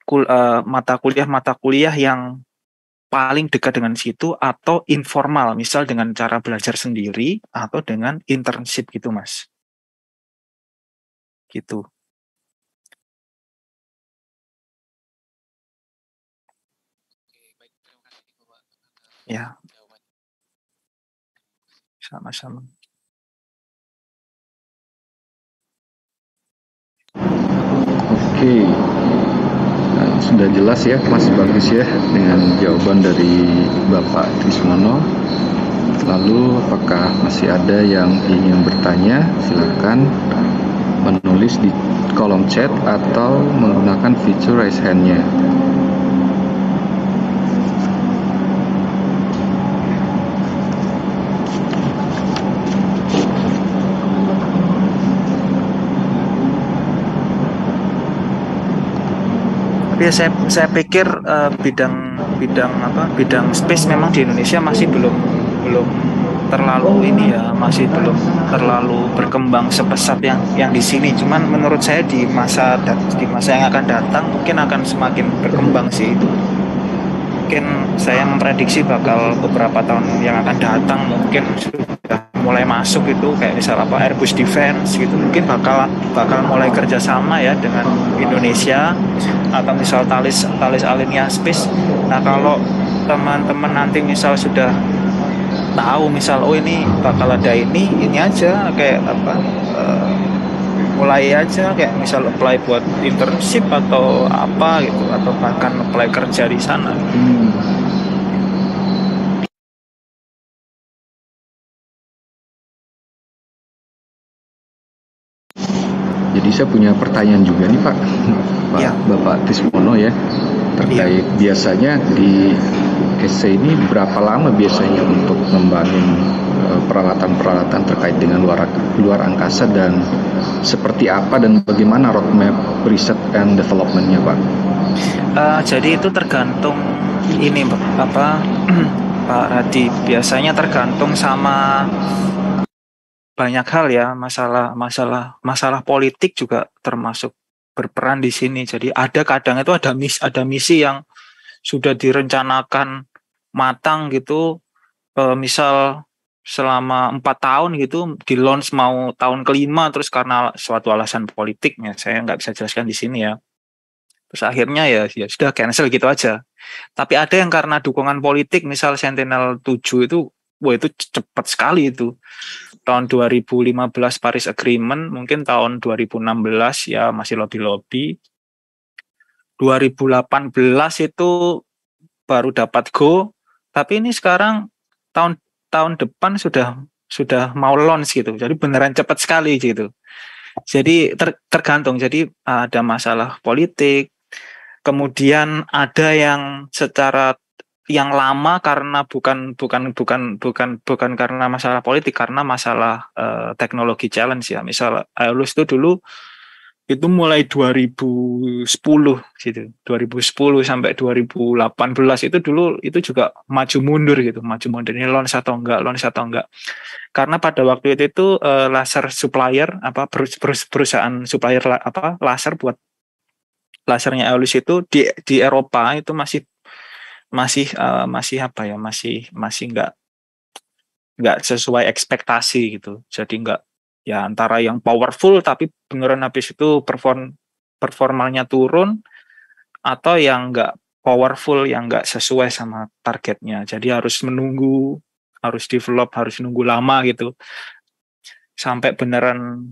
kul uh, mata kuliah mata kuliah yang paling dekat dengan situ atau informal misal dengan cara belajar sendiri atau dengan internship gitu mas gitu Ya. Sama-sama. Oke. Nah, sudah jelas ya Mas Bagus ya dengan jawaban dari Bapak Trismono. Lalu apakah masih ada yang ingin bertanya? Silahkan menulis di kolom chat atau menggunakan fitur raise hand-nya. tapi saya saya pikir uh, bidang bidang apa bidang space memang di Indonesia masih belum belum terlalu ini ya masih belum terlalu berkembang sepesat yang yang di sini cuman menurut saya di masa di masa yang akan datang mungkin akan semakin berkembang sih itu mungkin saya memprediksi bakal beberapa tahun yang akan datang mungkin sudah mulai masuk itu kayak misal apa Airbus Defense gitu mungkin bakal bakal mulai kerjasama ya dengan Indonesia atau misal Talis Talis Alinia Space. Nah kalau teman-teman nanti misal sudah tahu misal oh ini bakal ada ini ini aja kayak apa eh, mulai aja kayak misal apply buat internship atau apa gitu atau bahkan apply kerja di sana. Hmm saya punya pertanyaan juga nih Pak, Pak ya. Bapak Tismono ya terkait ya. biasanya di SC ini berapa lama biasanya untuk membangun eh, peralatan-peralatan terkait dengan luar luar angkasa dan seperti apa dan bagaimana roadmap riset and developmentnya Pak? Uh, jadi itu tergantung ini Pak, apa Pak Radi biasanya tergantung sama banyak hal ya masalah masalah masalah politik juga termasuk berperan di sini. Jadi ada kadang itu ada mis ada misi yang sudah direncanakan matang gitu. E, misal selama empat tahun gitu di launch mau tahun kelima terus karena suatu alasan politiknya saya nggak bisa jelaskan di sini ya. Terus akhirnya ya, ya sudah cancel gitu aja. Tapi ada yang karena dukungan politik misal Sentinel 7 itu wah itu cepat sekali itu tahun 2015 Paris Agreement, mungkin tahun 2016 ya masih lobby-lobby. 2018 itu baru dapat go, tapi ini sekarang tahun tahun depan sudah sudah mau launch gitu. Jadi beneran cepat sekali gitu. Jadi ter, tergantung. Jadi ada masalah politik, kemudian ada yang secara yang lama karena bukan bukan bukan bukan bukan karena masalah politik karena masalah uh, teknologi challenge ya misal Aulus eh, itu dulu itu mulai 2010 gitu 2010 sampai 2018 itu dulu itu juga maju mundur gitu maju mundur ini launch atau enggak launch atau enggak karena pada waktu itu itu uh, laser supplier apa perusahaan supplier apa laser buat lasernya Aulus itu di di Eropa itu masih masih uh, masih apa ya masih masih nggak nggak sesuai ekspektasi gitu jadi nggak ya antara yang powerful tapi beneran habis itu perform performanya turun atau yang nggak powerful yang nggak sesuai sama targetnya jadi harus menunggu harus develop harus nunggu lama gitu sampai beneran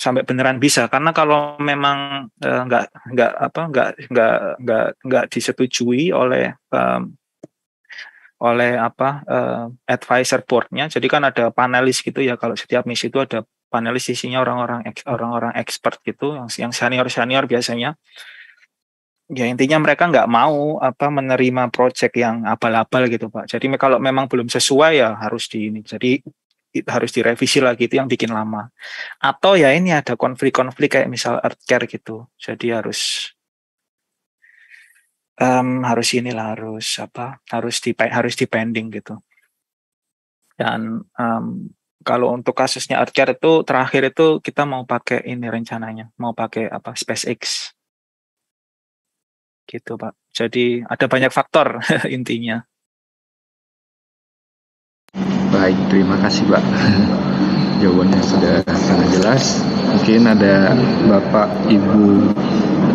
sampai beneran bisa karena kalau memang eh, nggak uh, nggak apa nggak nggak nggak nggak disetujui oleh um, oleh apa uh, advisor boardnya jadi kan ada panelis gitu ya kalau setiap misi itu ada panelis isinya orang-orang orang-orang expert gitu yang yang senior senior biasanya ya intinya mereka nggak mau apa menerima project yang abal-abal gitu pak jadi kalau memang belum sesuai ya harus di ini jadi harus direvisi lagi itu yang bikin lama. Atau ya ini ada konflik-konflik kayak misal earthcare gitu. Jadi harus um, harus inilah harus apa harus di harus dipending gitu. Dan um, kalau untuk kasusnya earthcare itu terakhir itu kita mau pakai ini rencananya mau pakai apa SpaceX gitu pak. Jadi ada banyak faktor intinya. Baik, terima kasih Pak. Jawabannya sudah sangat jelas. Mungkin ada Bapak, Ibu,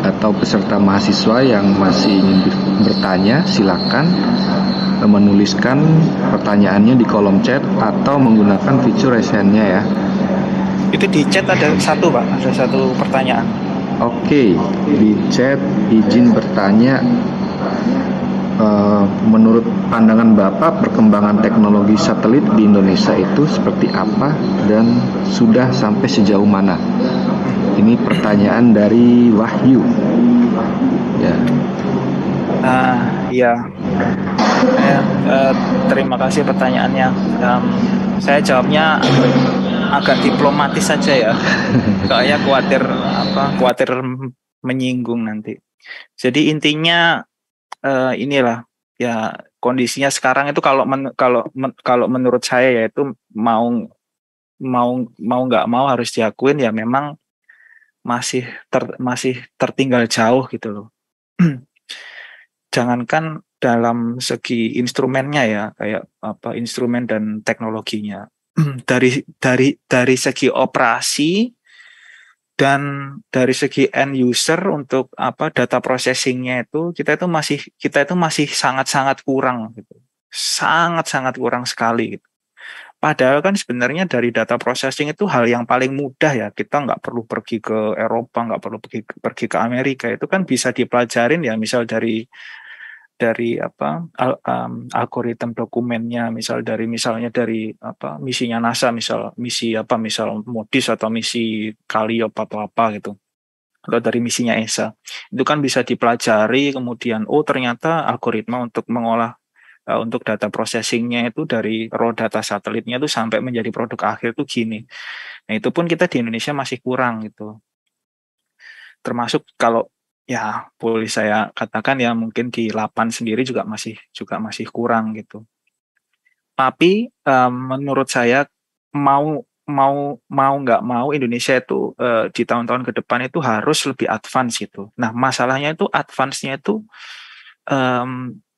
atau peserta mahasiswa yang masih ingin bertanya, silakan eh, menuliskan pertanyaannya di kolom chat atau menggunakan fitur resennya ya. Itu di chat ada satu Pak, ada satu pertanyaan. Oke, okay. di chat izin bertanya Eh, menurut pandangan Bapak perkembangan teknologi satelit di Indonesia itu seperti apa dan sudah sampai sejauh mana? Ini pertanyaan dari Wahyu. Ya. Uh, ya. uh, terima kasih pertanyaannya. Um, saya jawabnya agak diplomatis saja ya. Kayak khawatir apa? Khawatir menyinggung nanti. Jadi intinya uh, inilah ya kondisinya sekarang itu kalau men, kalau men, kalau menurut saya ya itu mau mau mau nggak mau harus diakuin ya memang masih ter, masih tertinggal jauh gitu loh. Jangankan dalam segi instrumennya ya kayak apa instrumen dan teknologinya dari dari dari segi operasi dan dari segi end user untuk apa data processingnya itu kita itu masih kita itu masih sangat-sangat kurang gitu sangat-sangat kurang sekali gitu. padahal kan sebenarnya dari data processing itu hal yang paling mudah ya kita nggak perlu pergi ke Eropa nggak perlu pergi pergi ke Amerika itu kan bisa dipelajarin ya misal dari dari apa al, um, algoritma dokumennya misal dari misalnya dari apa misinya NASA misal misi apa misal Modis atau misi Calliope atau apa gitu atau dari misinya ESA itu kan bisa dipelajari kemudian oh ternyata algoritma untuk mengolah uh, untuk data processingnya itu dari raw data satelitnya itu sampai menjadi produk akhir itu gini nah itu pun kita di Indonesia masih kurang gitu termasuk kalau ya boleh saya katakan ya mungkin di lapan sendiri juga masih juga masih kurang gitu. Tapi um, menurut saya mau mau mau nggak mau Indonesia itu uh, di tahun-tahun ke depan itu harus lebih advance gitu. Nah masalahnya itu advance-nya itu um,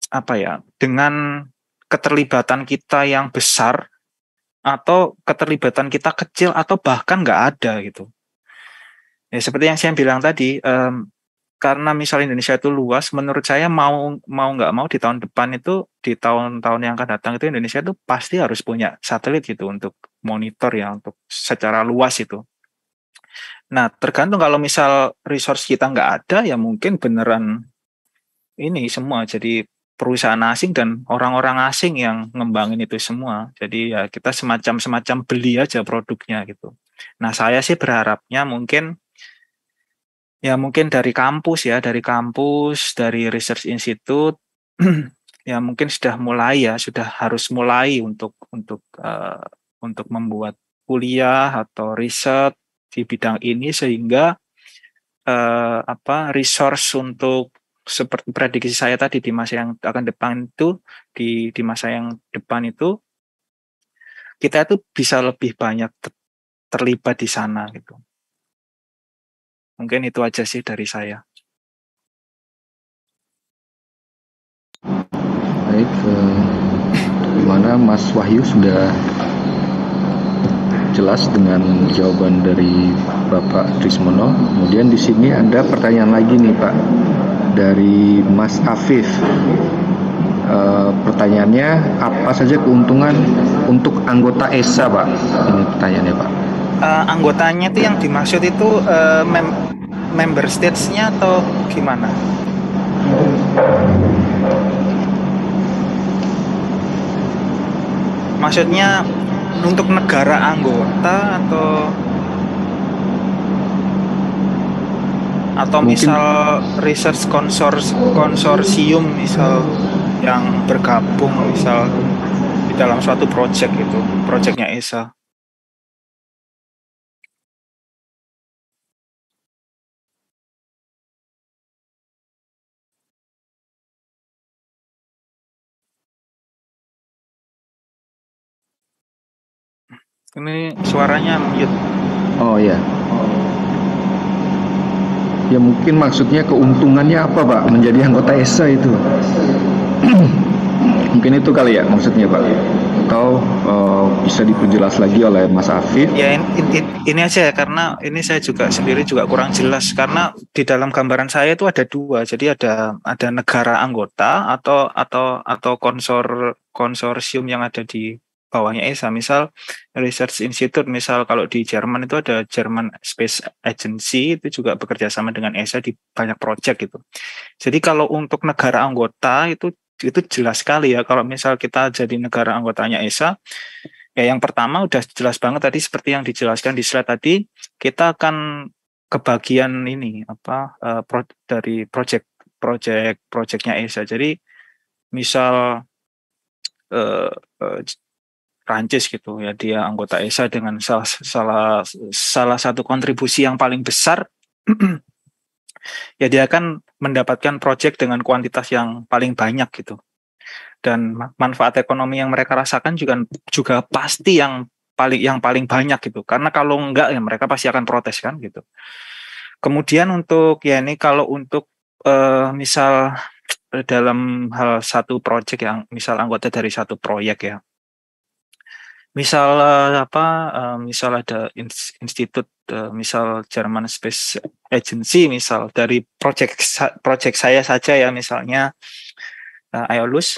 apa ya dengan keterlibatan kita yang besar atau keterlibatan kita kecil atau bahkan nggak ada gitu. Ya, seperti yang saya bilang tadi, um, karena misal Indonesia itu luas, menurut saya mau mau nggak mau di tahun depan itu di tahun-tahun yang akan datang itu Indonesia itu pasti harus punya satelit gitu untuk monitor ya untuk secara luas itu. Nah tergantung kalau misal resource kita nggak ada ya mungkin beneran ini semua jadi perusahaan asing dan orang-orang asing yang ngembangin itu semua. Jadi ya kita semacam-semacam beli aja produknya gitu. Nah saya sih berharapnya mungkin ya mungkin dari kampus ya, dari kampus, dari research institute ya mungkin sudah mulai ya, sudah harus mulai untuk untuk uh, untuk membuat kuliah atau riset di bidang ini sehingga uh, apa resource untuk seperti prediksi saya tadi di masa yang akan depan itu di di masa yang depan itu kita itu bisa lebih banyak terlibat di sana gitu. Mungkin itu aja sih dari saya. Baik, eh, gimana Mas Wahyu sudah jelas dengan jawaban dari Bapak Trismono. Kemudian di sini ada pertanyaan lagi nih Pak dari Mas Afif. E, pertanyaannya apa saja keuntungan untuk anggota ESA Pak? Ini pertanyaannya Pak uh, anggotanya itu yang dimaksud itu uh, mem member statesnya atau gimana? Maksudnya untuk negara anggota atau atau Mungkin. misal research konsors konsorsium misal yang bergabung misal di dalam suatu project itu projectnya ESA Ini suaranya mute. Oh ya. Ya mungkin maksudnya keuntungannya apa Pak menjadi anggota ESA itu? mungkin itu kali ya maksudnya Pak. Atau uh, bisa diperjelas lagi oleh Mas Afif? Ya in, in, ini aja ya, karena ini saya juga sendiri juga kurang jelas karena di dalam gambaran saya itu ada dua. Jadi ada ada negara anggota atau atau atau konsor konsorsium yang ada di bawahnya ESA. Misal Research Institute, misal kalau di Jerman itu ada German Space Agency itu juga bekerja sama dengan ESA di banyak proyek gitu. Jadi kalau untuk negara anggota itu itu jelas sekali ya kalau misal kita jadi negara anggotanya ESA ya yang pertama udah jelas banget tadi seperti yang dijelaskan di slide tadi kita akan kebagian ini apa uh, pro, dari project project projectnya ESA jadi misal uh, uh, Prancis gitu ya dia anggota ESA dengan salah salah salah satu kontribusi yang paling besar ya dia akan mendapatkan proyek dengan kuantitas yang paling banyak gitu dan manfaat ekonomi yang mereka rasakan juga juga pasti yang paling yang paling banyak gitu karena kalau enggak ya mereka pasti akan protes kan gitu kemudian untuk ya ini kalau untuk uh, misal eh, dalam hal satu proyek yang misal anggota dari satu proyek ya misal eh, apa eh, misal ada institut eh, misal German Space Agency misal dari project project saya saja ya misalnya IOLUS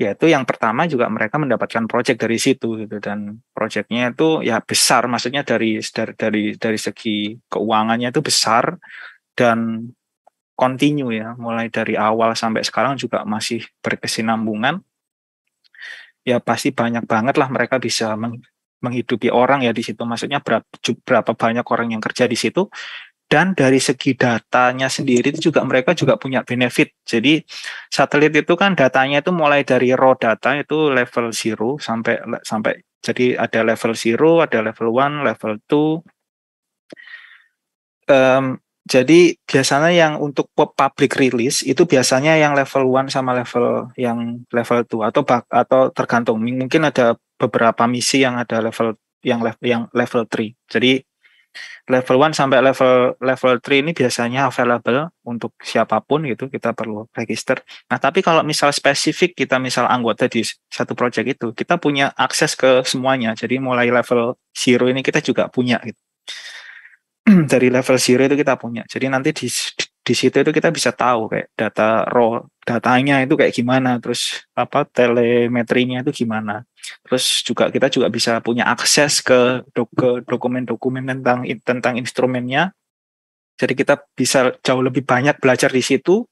yaitu yang pertama juga mereka mendapatkan proyek dari situ gitu dan proyeknya itu ya besar maksudnya dari dari dari segi keuangannya itu besar dan continue ya mulai dari awal sampai sekarang juga masih berkesinambungan ya pasti banyak banget lah mereka bisa meng, menghidupi orang ya di situ. Maksudnya berapa, berapa banyak orang yang kerja di situ dan dari segi datanya sendiri itu juga mereka juga punya benefit. Jadi satelit itu kan datanya itu mulai dari raw data itu level zero sampai sampai jadi ada level zero ada level one level two Um, jadi biasanya yang untuk public release itu biasanya yang level 1 sama level yang level 2 atau atau tergantung mungkin ada beberapa misi yang ada level yang level yang level 3. Jadi level 1 sampai level level 3 ini biasanya available untuk siapapun gitu kita perlu register. Nah, tapi kalau misal spesifik kita misal anggota di satu project itu, kita punya akses ke semuanya. Jadi mulai level 0 ini kita juga punya gitu. dari level zero itu kita punya. Jadi nanti di di situ itu kita bisa tahu kayak data raw datanya itu kayak gimana, terus apa telemetrinya itu gimana. Terus juga kita juga bisa punya akses ke ke dokumen-dokumen tentang tentang instrumennya. Jadi kita bisa jauh lebih banyak belajar di situ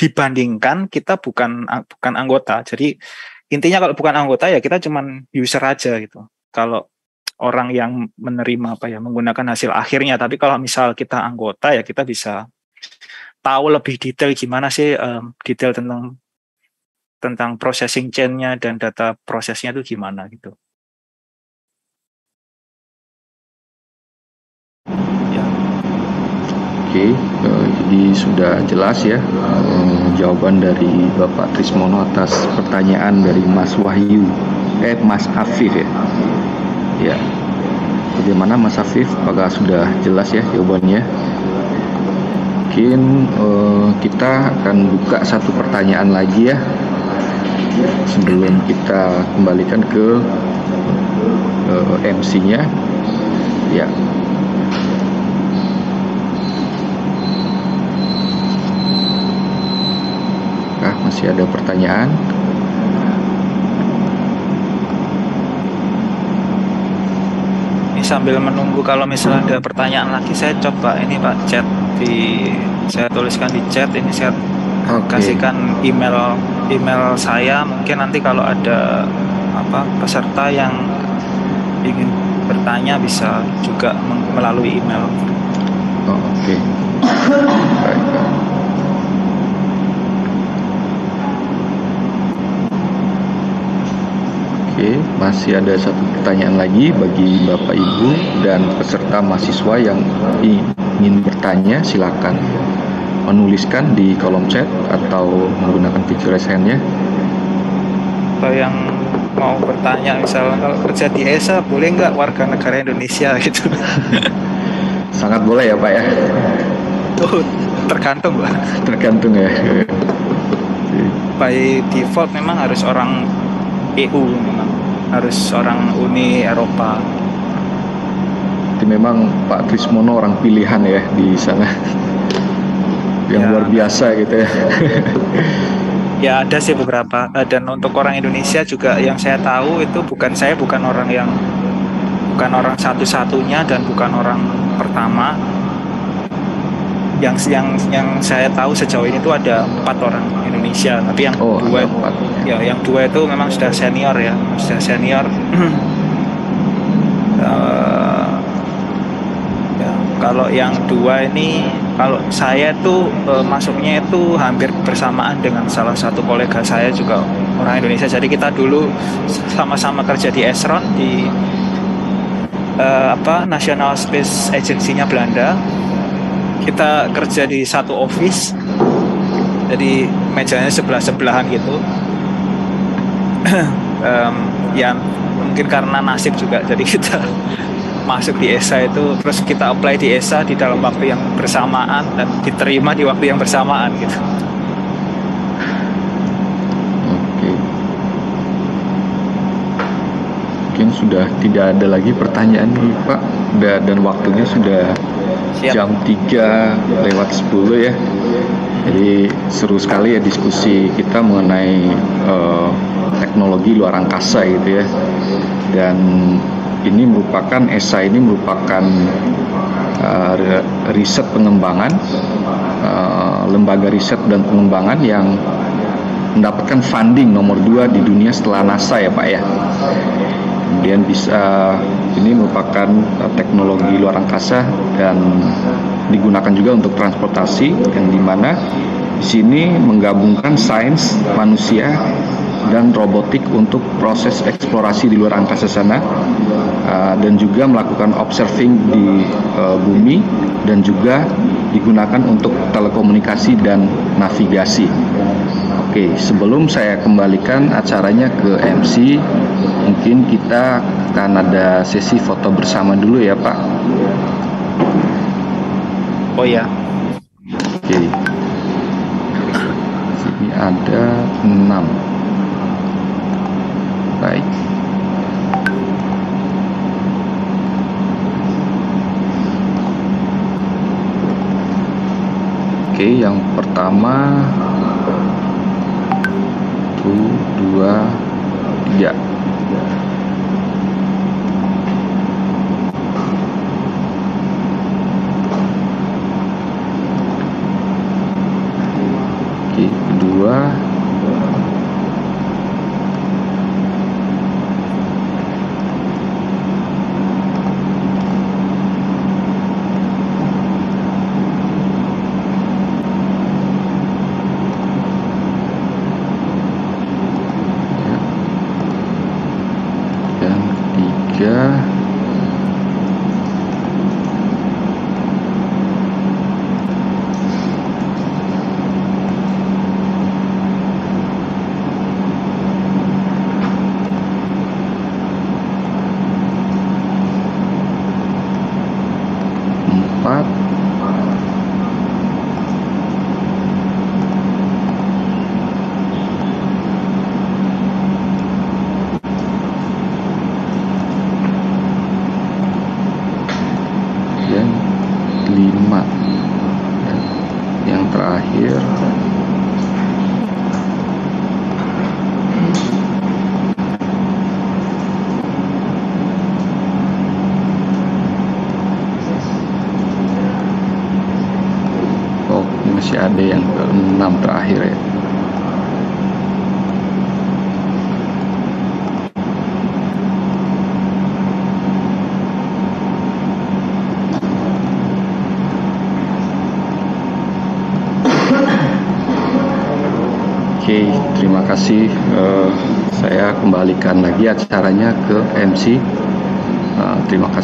dibandingkan kita bukan bukan anggota. Jadi intinya kalau bukan anggota ya kita cuman user aja gitu. Kalau orang yang menerima apa ya menggunakan hasil akhirnya tapi kalau misal kita anggota ya kita bisa tahu lebih detail gimana sih um, detail tentang tentang processing chain-nya dan data prosesnya itu gimana gitu ya. oke okay, uh, eh, jadi sudah jelas ya um, jawaban dari Bapak Trismono atas pertanyaan dari Mas Wahyu eh Mas Afif ya ya bagaimana Mas Afif apakah sudah jelas ya jawabannya mungkin uh, kita akan buka satu pertanyaan lagi ya sebelum kita kembalikan ke uh, eh, MC-nya ya ah, masih ada pertanyaan? sambil menunggu kalau misalnya ada pertanyaan lagi saya coba ini Pak chat di saya tuliskan di chat ini saya okay. kasihkan email email saya mungkin nanti kalau ada apa peserta yang ingin bertanya bisa juga melalui email. Oh, Oke. Okay. Oke, masih ada satu pertanyaan lagi bagi Bapak Ibu dan peserta mahasiswa yang ingin bertanya silakan menuliskan di kolom chat atau menggunakan fitur hand ya. Kalau yang mau bertanya misalnya kalau kerja di ESA boleh nggak warga negara Indonesia gitu? Sangat boleh ya Pak ya. Tuh, tergantung lah. Tergantung ya. By default memang harus orang EU memang harus orang Uni Eropa jadi memang Pak Krismono orang pilihan ya di sana yang ya. luar biasa gitu ya ya ada sih beberapa eh, dan untuk orang Indonesia juga yang saya tahu itu bukan saya bukan orang yang bukan orang satu-satunya dan bukan orang pertama yang yang yang saya tahu sejauh ini itu ada empat orang Indonesia tapi yang oh, dua empat ya yang dua itu memang sudah senior ya sudah senior uh, ya, kalau yang dua ini kalau saya itu uh, eh, masuknya itu hampir bersamaan dengan salah satu kolega saya juga orang Indonesia jadi kita dulu sama-sama kerja di Esron di uh, apa National Space Agency-nya Belanda kita kerja di satu office jadi mejanya sebelah sebelahan gitu um, ya mungkin karena nasib juga jadi kita masuk di ESA itu terus kita apply di ESA di dalam waktu yang bersamaan dan diterima di waktu yang bersamaan gitu. Oke. Mungkin sudah tidak ada lagi pertanyaan nih Pak dan waktunya sudah Siap. jam 3 lewat 10 ya. Jadi seru sekali ya diskusi kita mengenai uh, teknologi luar angkasa gitu ya dan ini merupakan ESA ini merupakan uh, riset pengembangan uh, lembaga riset dan pengembangan yang mendapatkan funding nomor dua di dunia setelah NASA ya Pak ya kemudian bisa ini merupakan eh, teknologi luar angkasa dan digunakan juga untuk transportasi yang dimana di sini menggabungkan sains manusia dan robotik untuk proses eksplorasi di luar angkasa sana uh, dan juga melakukan observing di uh, bumi dan juga digunakan untuk telekomunikasi dan navigasi. Oke, sebelum saya kembalikan acaranya ke MC, mungkin kita akan ada sesi foto bersama dulu ya, Pak. Oh ya, okay, yang pertama tuh dua tiga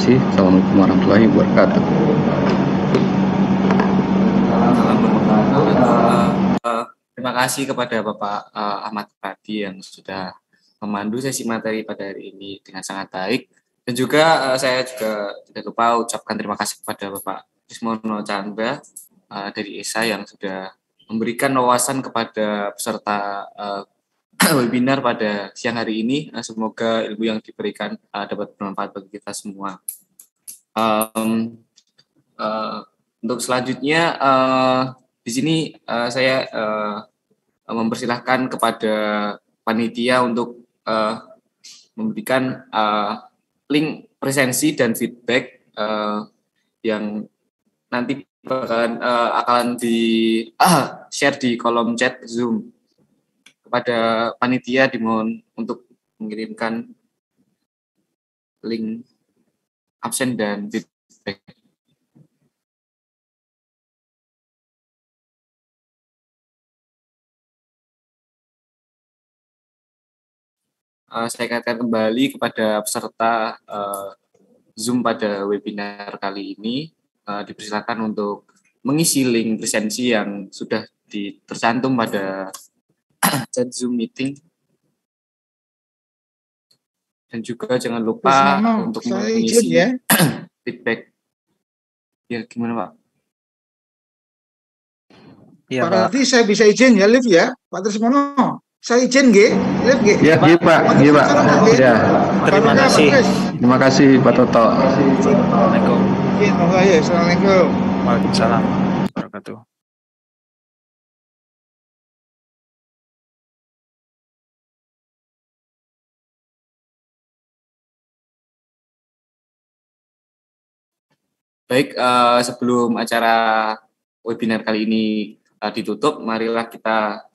kasih. Assalamualaikum warahmatullahi wabarakatuh. Terima kasih kepada Bapak eh, Ahmad Badi yang sudah memandu sesi materi pada hari ini dengan sangat baik. Dan juga eh, saya juga tidak lupa ucapkan terima kasih kepada Bapak Rismono Chandra eh, dari ESA yang sudah memberikan wawasan kepada peserta webinar pada siang hari ini. Eh, semoga ilmu yang diberikan eh, dapat bermanfaat bagi kita semua. Um, uh, untuk selanjutnya, uh, di sini uh, saya uh, mempersilahkan kepada panitia untuk uh, memberikan uh, link presensi dan feedback uh, yang nanti bakalan uh, akan di uh, share di kolom chat Zoom kepada panitia dimohon untuk mengirimkan link absen dan feedback. Uh, saya katakan kembali kepada peserta uh, Zoom pada webinar kali ini. Uh, dipersilakan untuk mengisi link presensi yang sudah tercantum pada Chat Zoom meeting. Dan juga jangan lupa Mama, untuk mengisi ya. feedback. Ya gimana Pak? Ya, Pak saya bisa izin ya Liv ya Pak Trismono saya izin G Liv G ya G iya, iya, Pak G iya. Pak ya terima kasih terima kasih Pak Toto Assalamualaikum Assalamualaikum Waalaikumsalam wabarakatuh Baik, uh, sebelum acara webinar kali ini uh, ditutup, marilah kita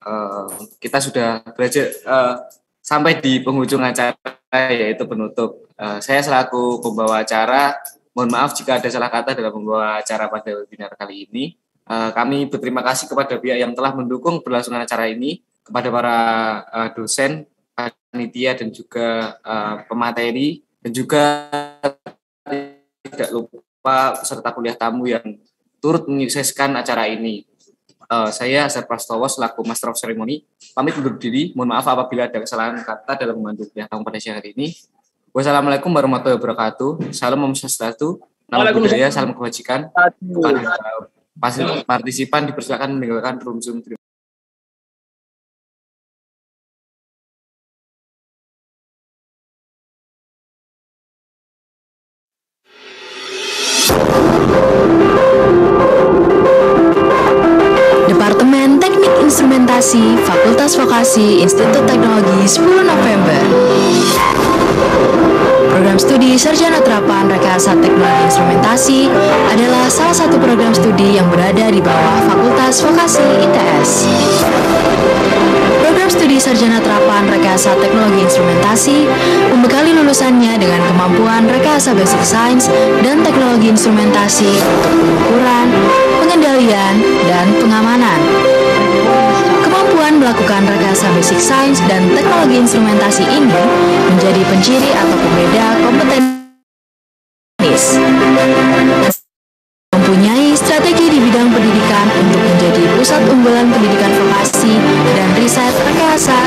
uh, kita sudah belajar uh, sampai di penghujung acara yaitu penutup. Uh, saya selaku pembawa acara, mohon maaf jika ada salah kata dalam pembawa acara pada webinar kali ini. Uh, kami berterima kasih kepada pihak yang telah mendukung berlangsungnya acara ini, kepada para uh, dosen, panitia dan juga uh, pemateri dan juga tidak lupa peserta kuliah tamu yang turut menyukseskan acara ini. Uh, saya Azhar Prastowo selaku Master of Ceremony pamit undur diri. Mohon maaf apabila ada kesalahan kata dalam membantu kuliah tamu pada siang hari ini. Wassalamualaikum warahmatullahi wabarakatuh. Salam Om Swastiastu. Nama budaya, salam kebajikan. Pasti partisipan dipersilakan meninggalkan room Zoom. Vokasi, Fakultas Vokasi, Institut Teknologi 10 November. Program studi Sarjana Terapan Rekayasa Teknologi Instrumentasi adalah salah satu program studi yang berada di bawah Fakultas Vokasi ITS. Program studi Sarjana Terapan Rekayasa Teknologi Instrumentasi membekali lulusannya dengan kemampuan rekayasa basic science dan teknologi instrumentasi untuk pengukuran, pengendalian, dan pengamanan. Kemampuan melakukan rekayasa basic science dan teknologi instrumentasi ini menjadi penciri atau pembeda kompeten mempunyai strategi di bidang pendidikan untuk menjadi pusat unggulan pendidikan vokasi dan riset rekayasa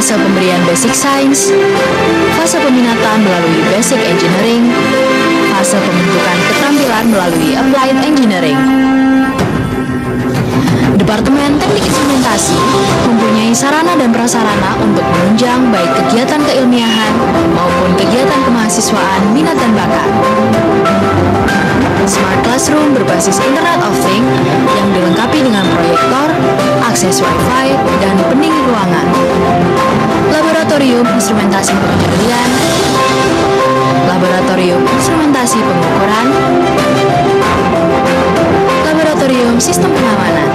fase pemberian basic science, fase peminatan melalui basic engineering, fase pembentukan keterampilan melalui applied engineering. Departemen Teknik Instrumentasi mempunyai sarana dan prasarana untuk menunjang baik kegiatan keilmiahan maupun kegiatan kemahasiswaan minat dan bakat. Smart Classroom berbasis Internet of Things yang dilengkapi dengan proyektor, akses Wi-Fi, dan pendingin ruangan. Laboratorium Instrumentasi Pengendalian, Laboratorium Instrumentasi Pengukuran, dalam sistem pengamanan.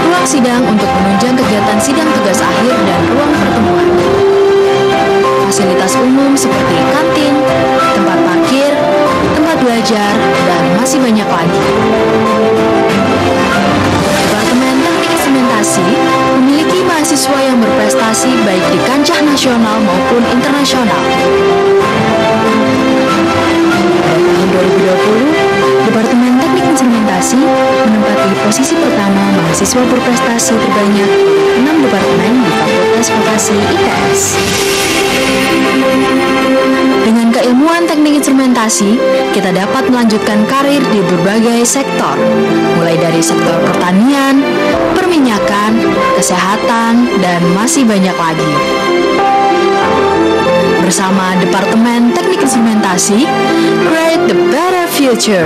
Ruang sidang untuk menunjang kegiatan sidang tugas akhir dan ruang pertemuan. Fasilitas umum seperti kantin, tempat makan, belajar dan masih banyak lagi. Departemen Teknik Sementasi memiliki mahasiswa yang berprestasi baik di kancah nasional maupun internasional. tahun 2020, Departemen Teknik Instrumentasi menempati posisi pertama mahasiswa berprestasi terbanyak enam departemen di Fakultas Vokasi ITS. Dengan keilmuan teknik instrumentasi, kita dapat melanjutkan karir di berbagai sektor, mulai dari sektor pertanian, perminyakan, kesehatan, dan masih banyak lagi. Bersama Departemen Teknik Instrumentasi, create the better future.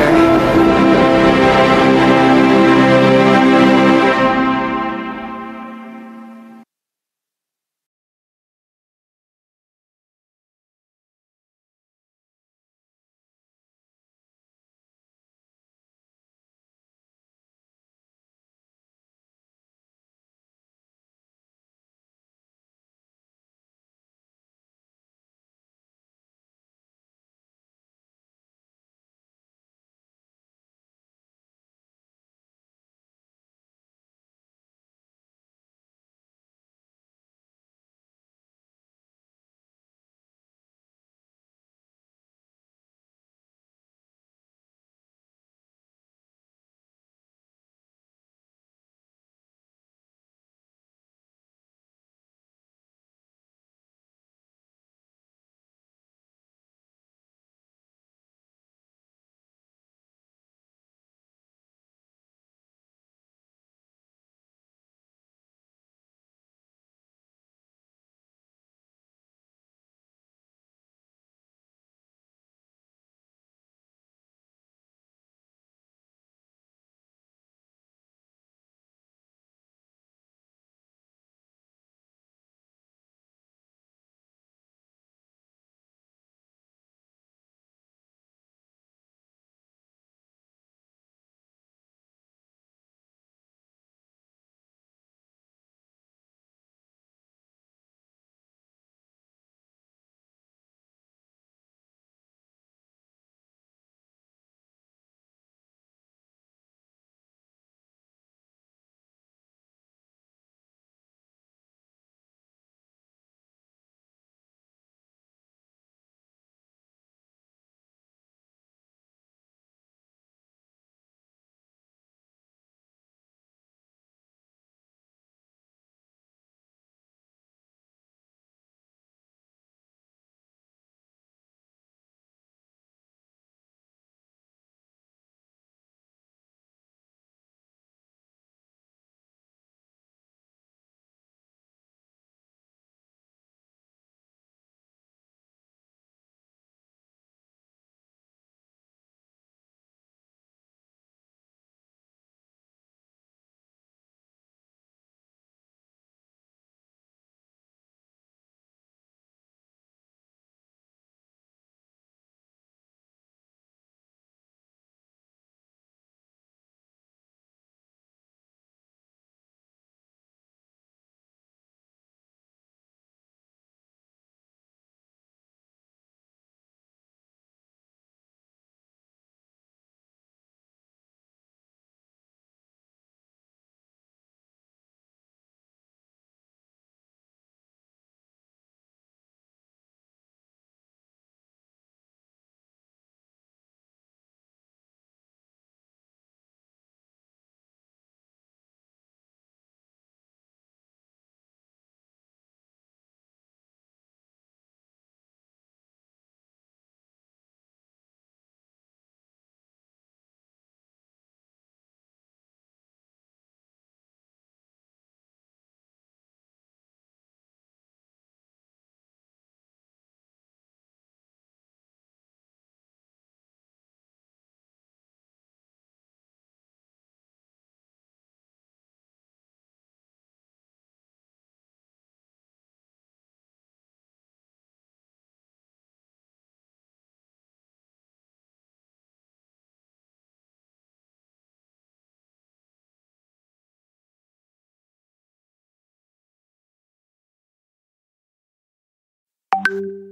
you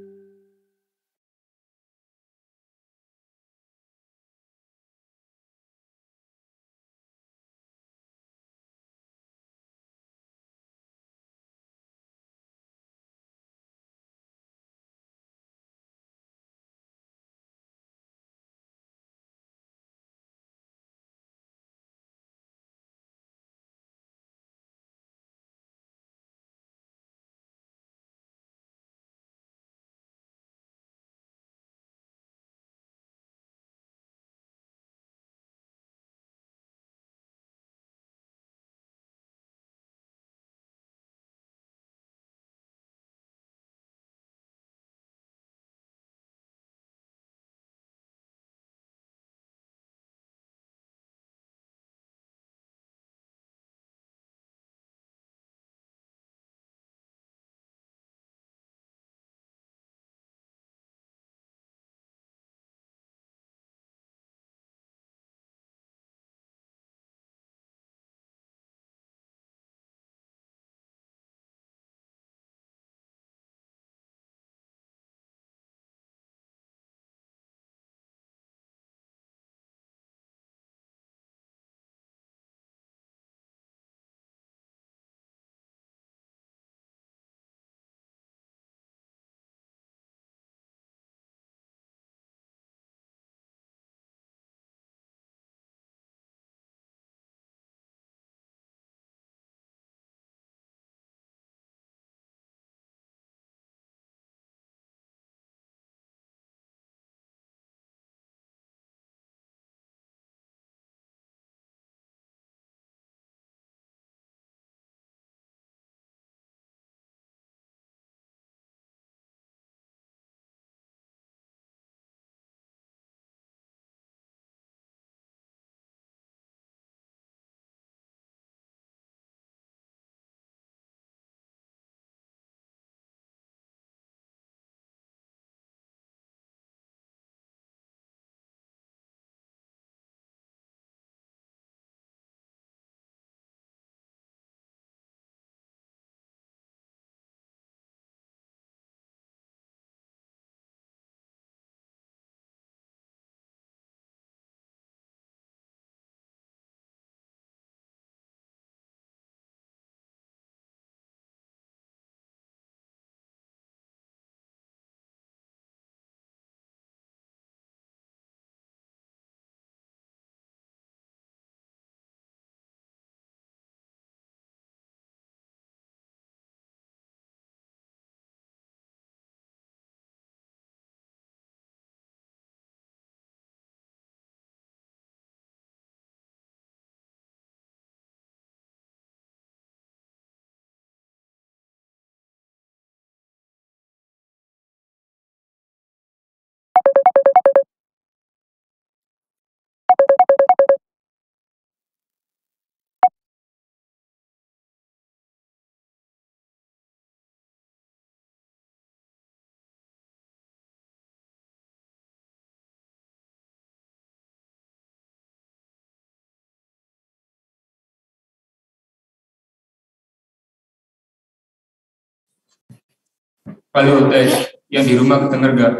Halo Teh, yang di rumah kedenger gak?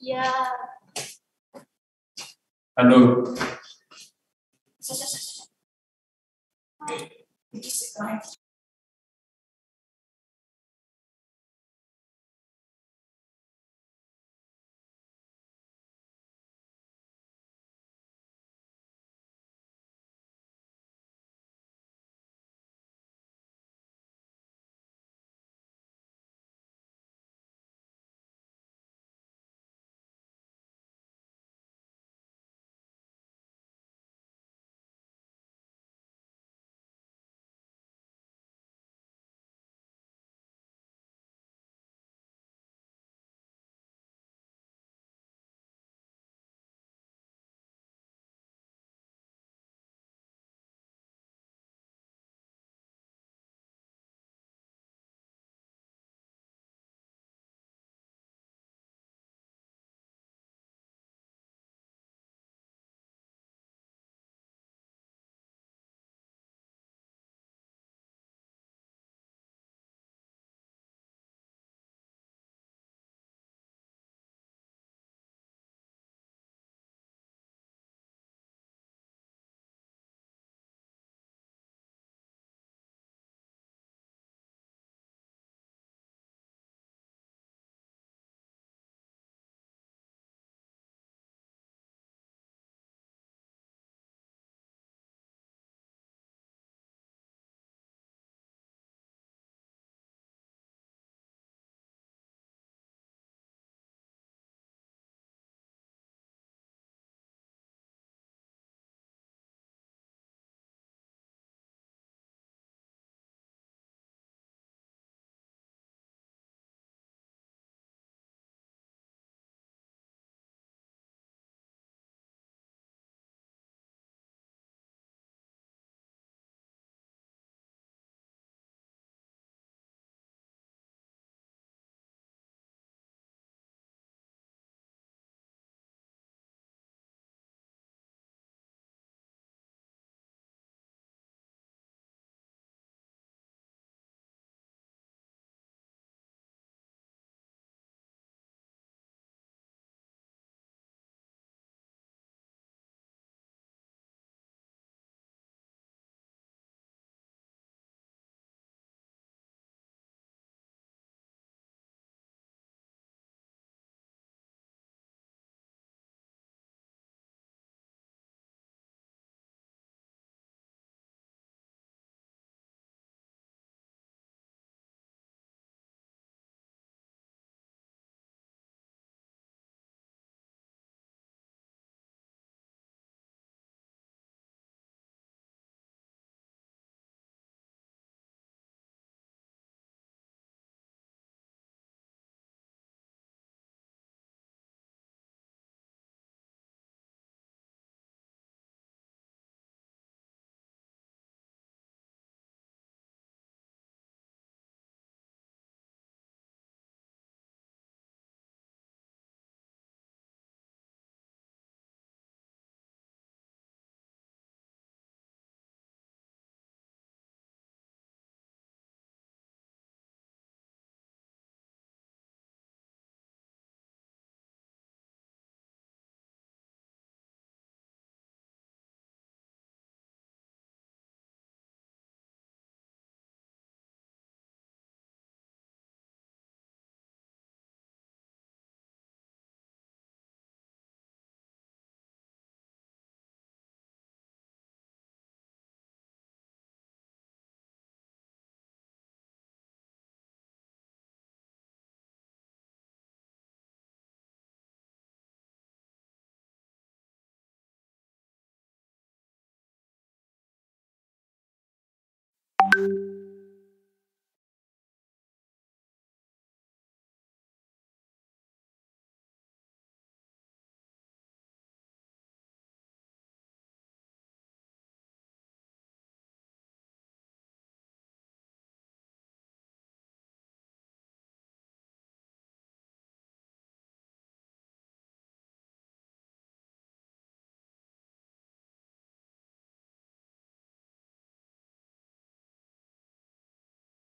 Iya. Halo. you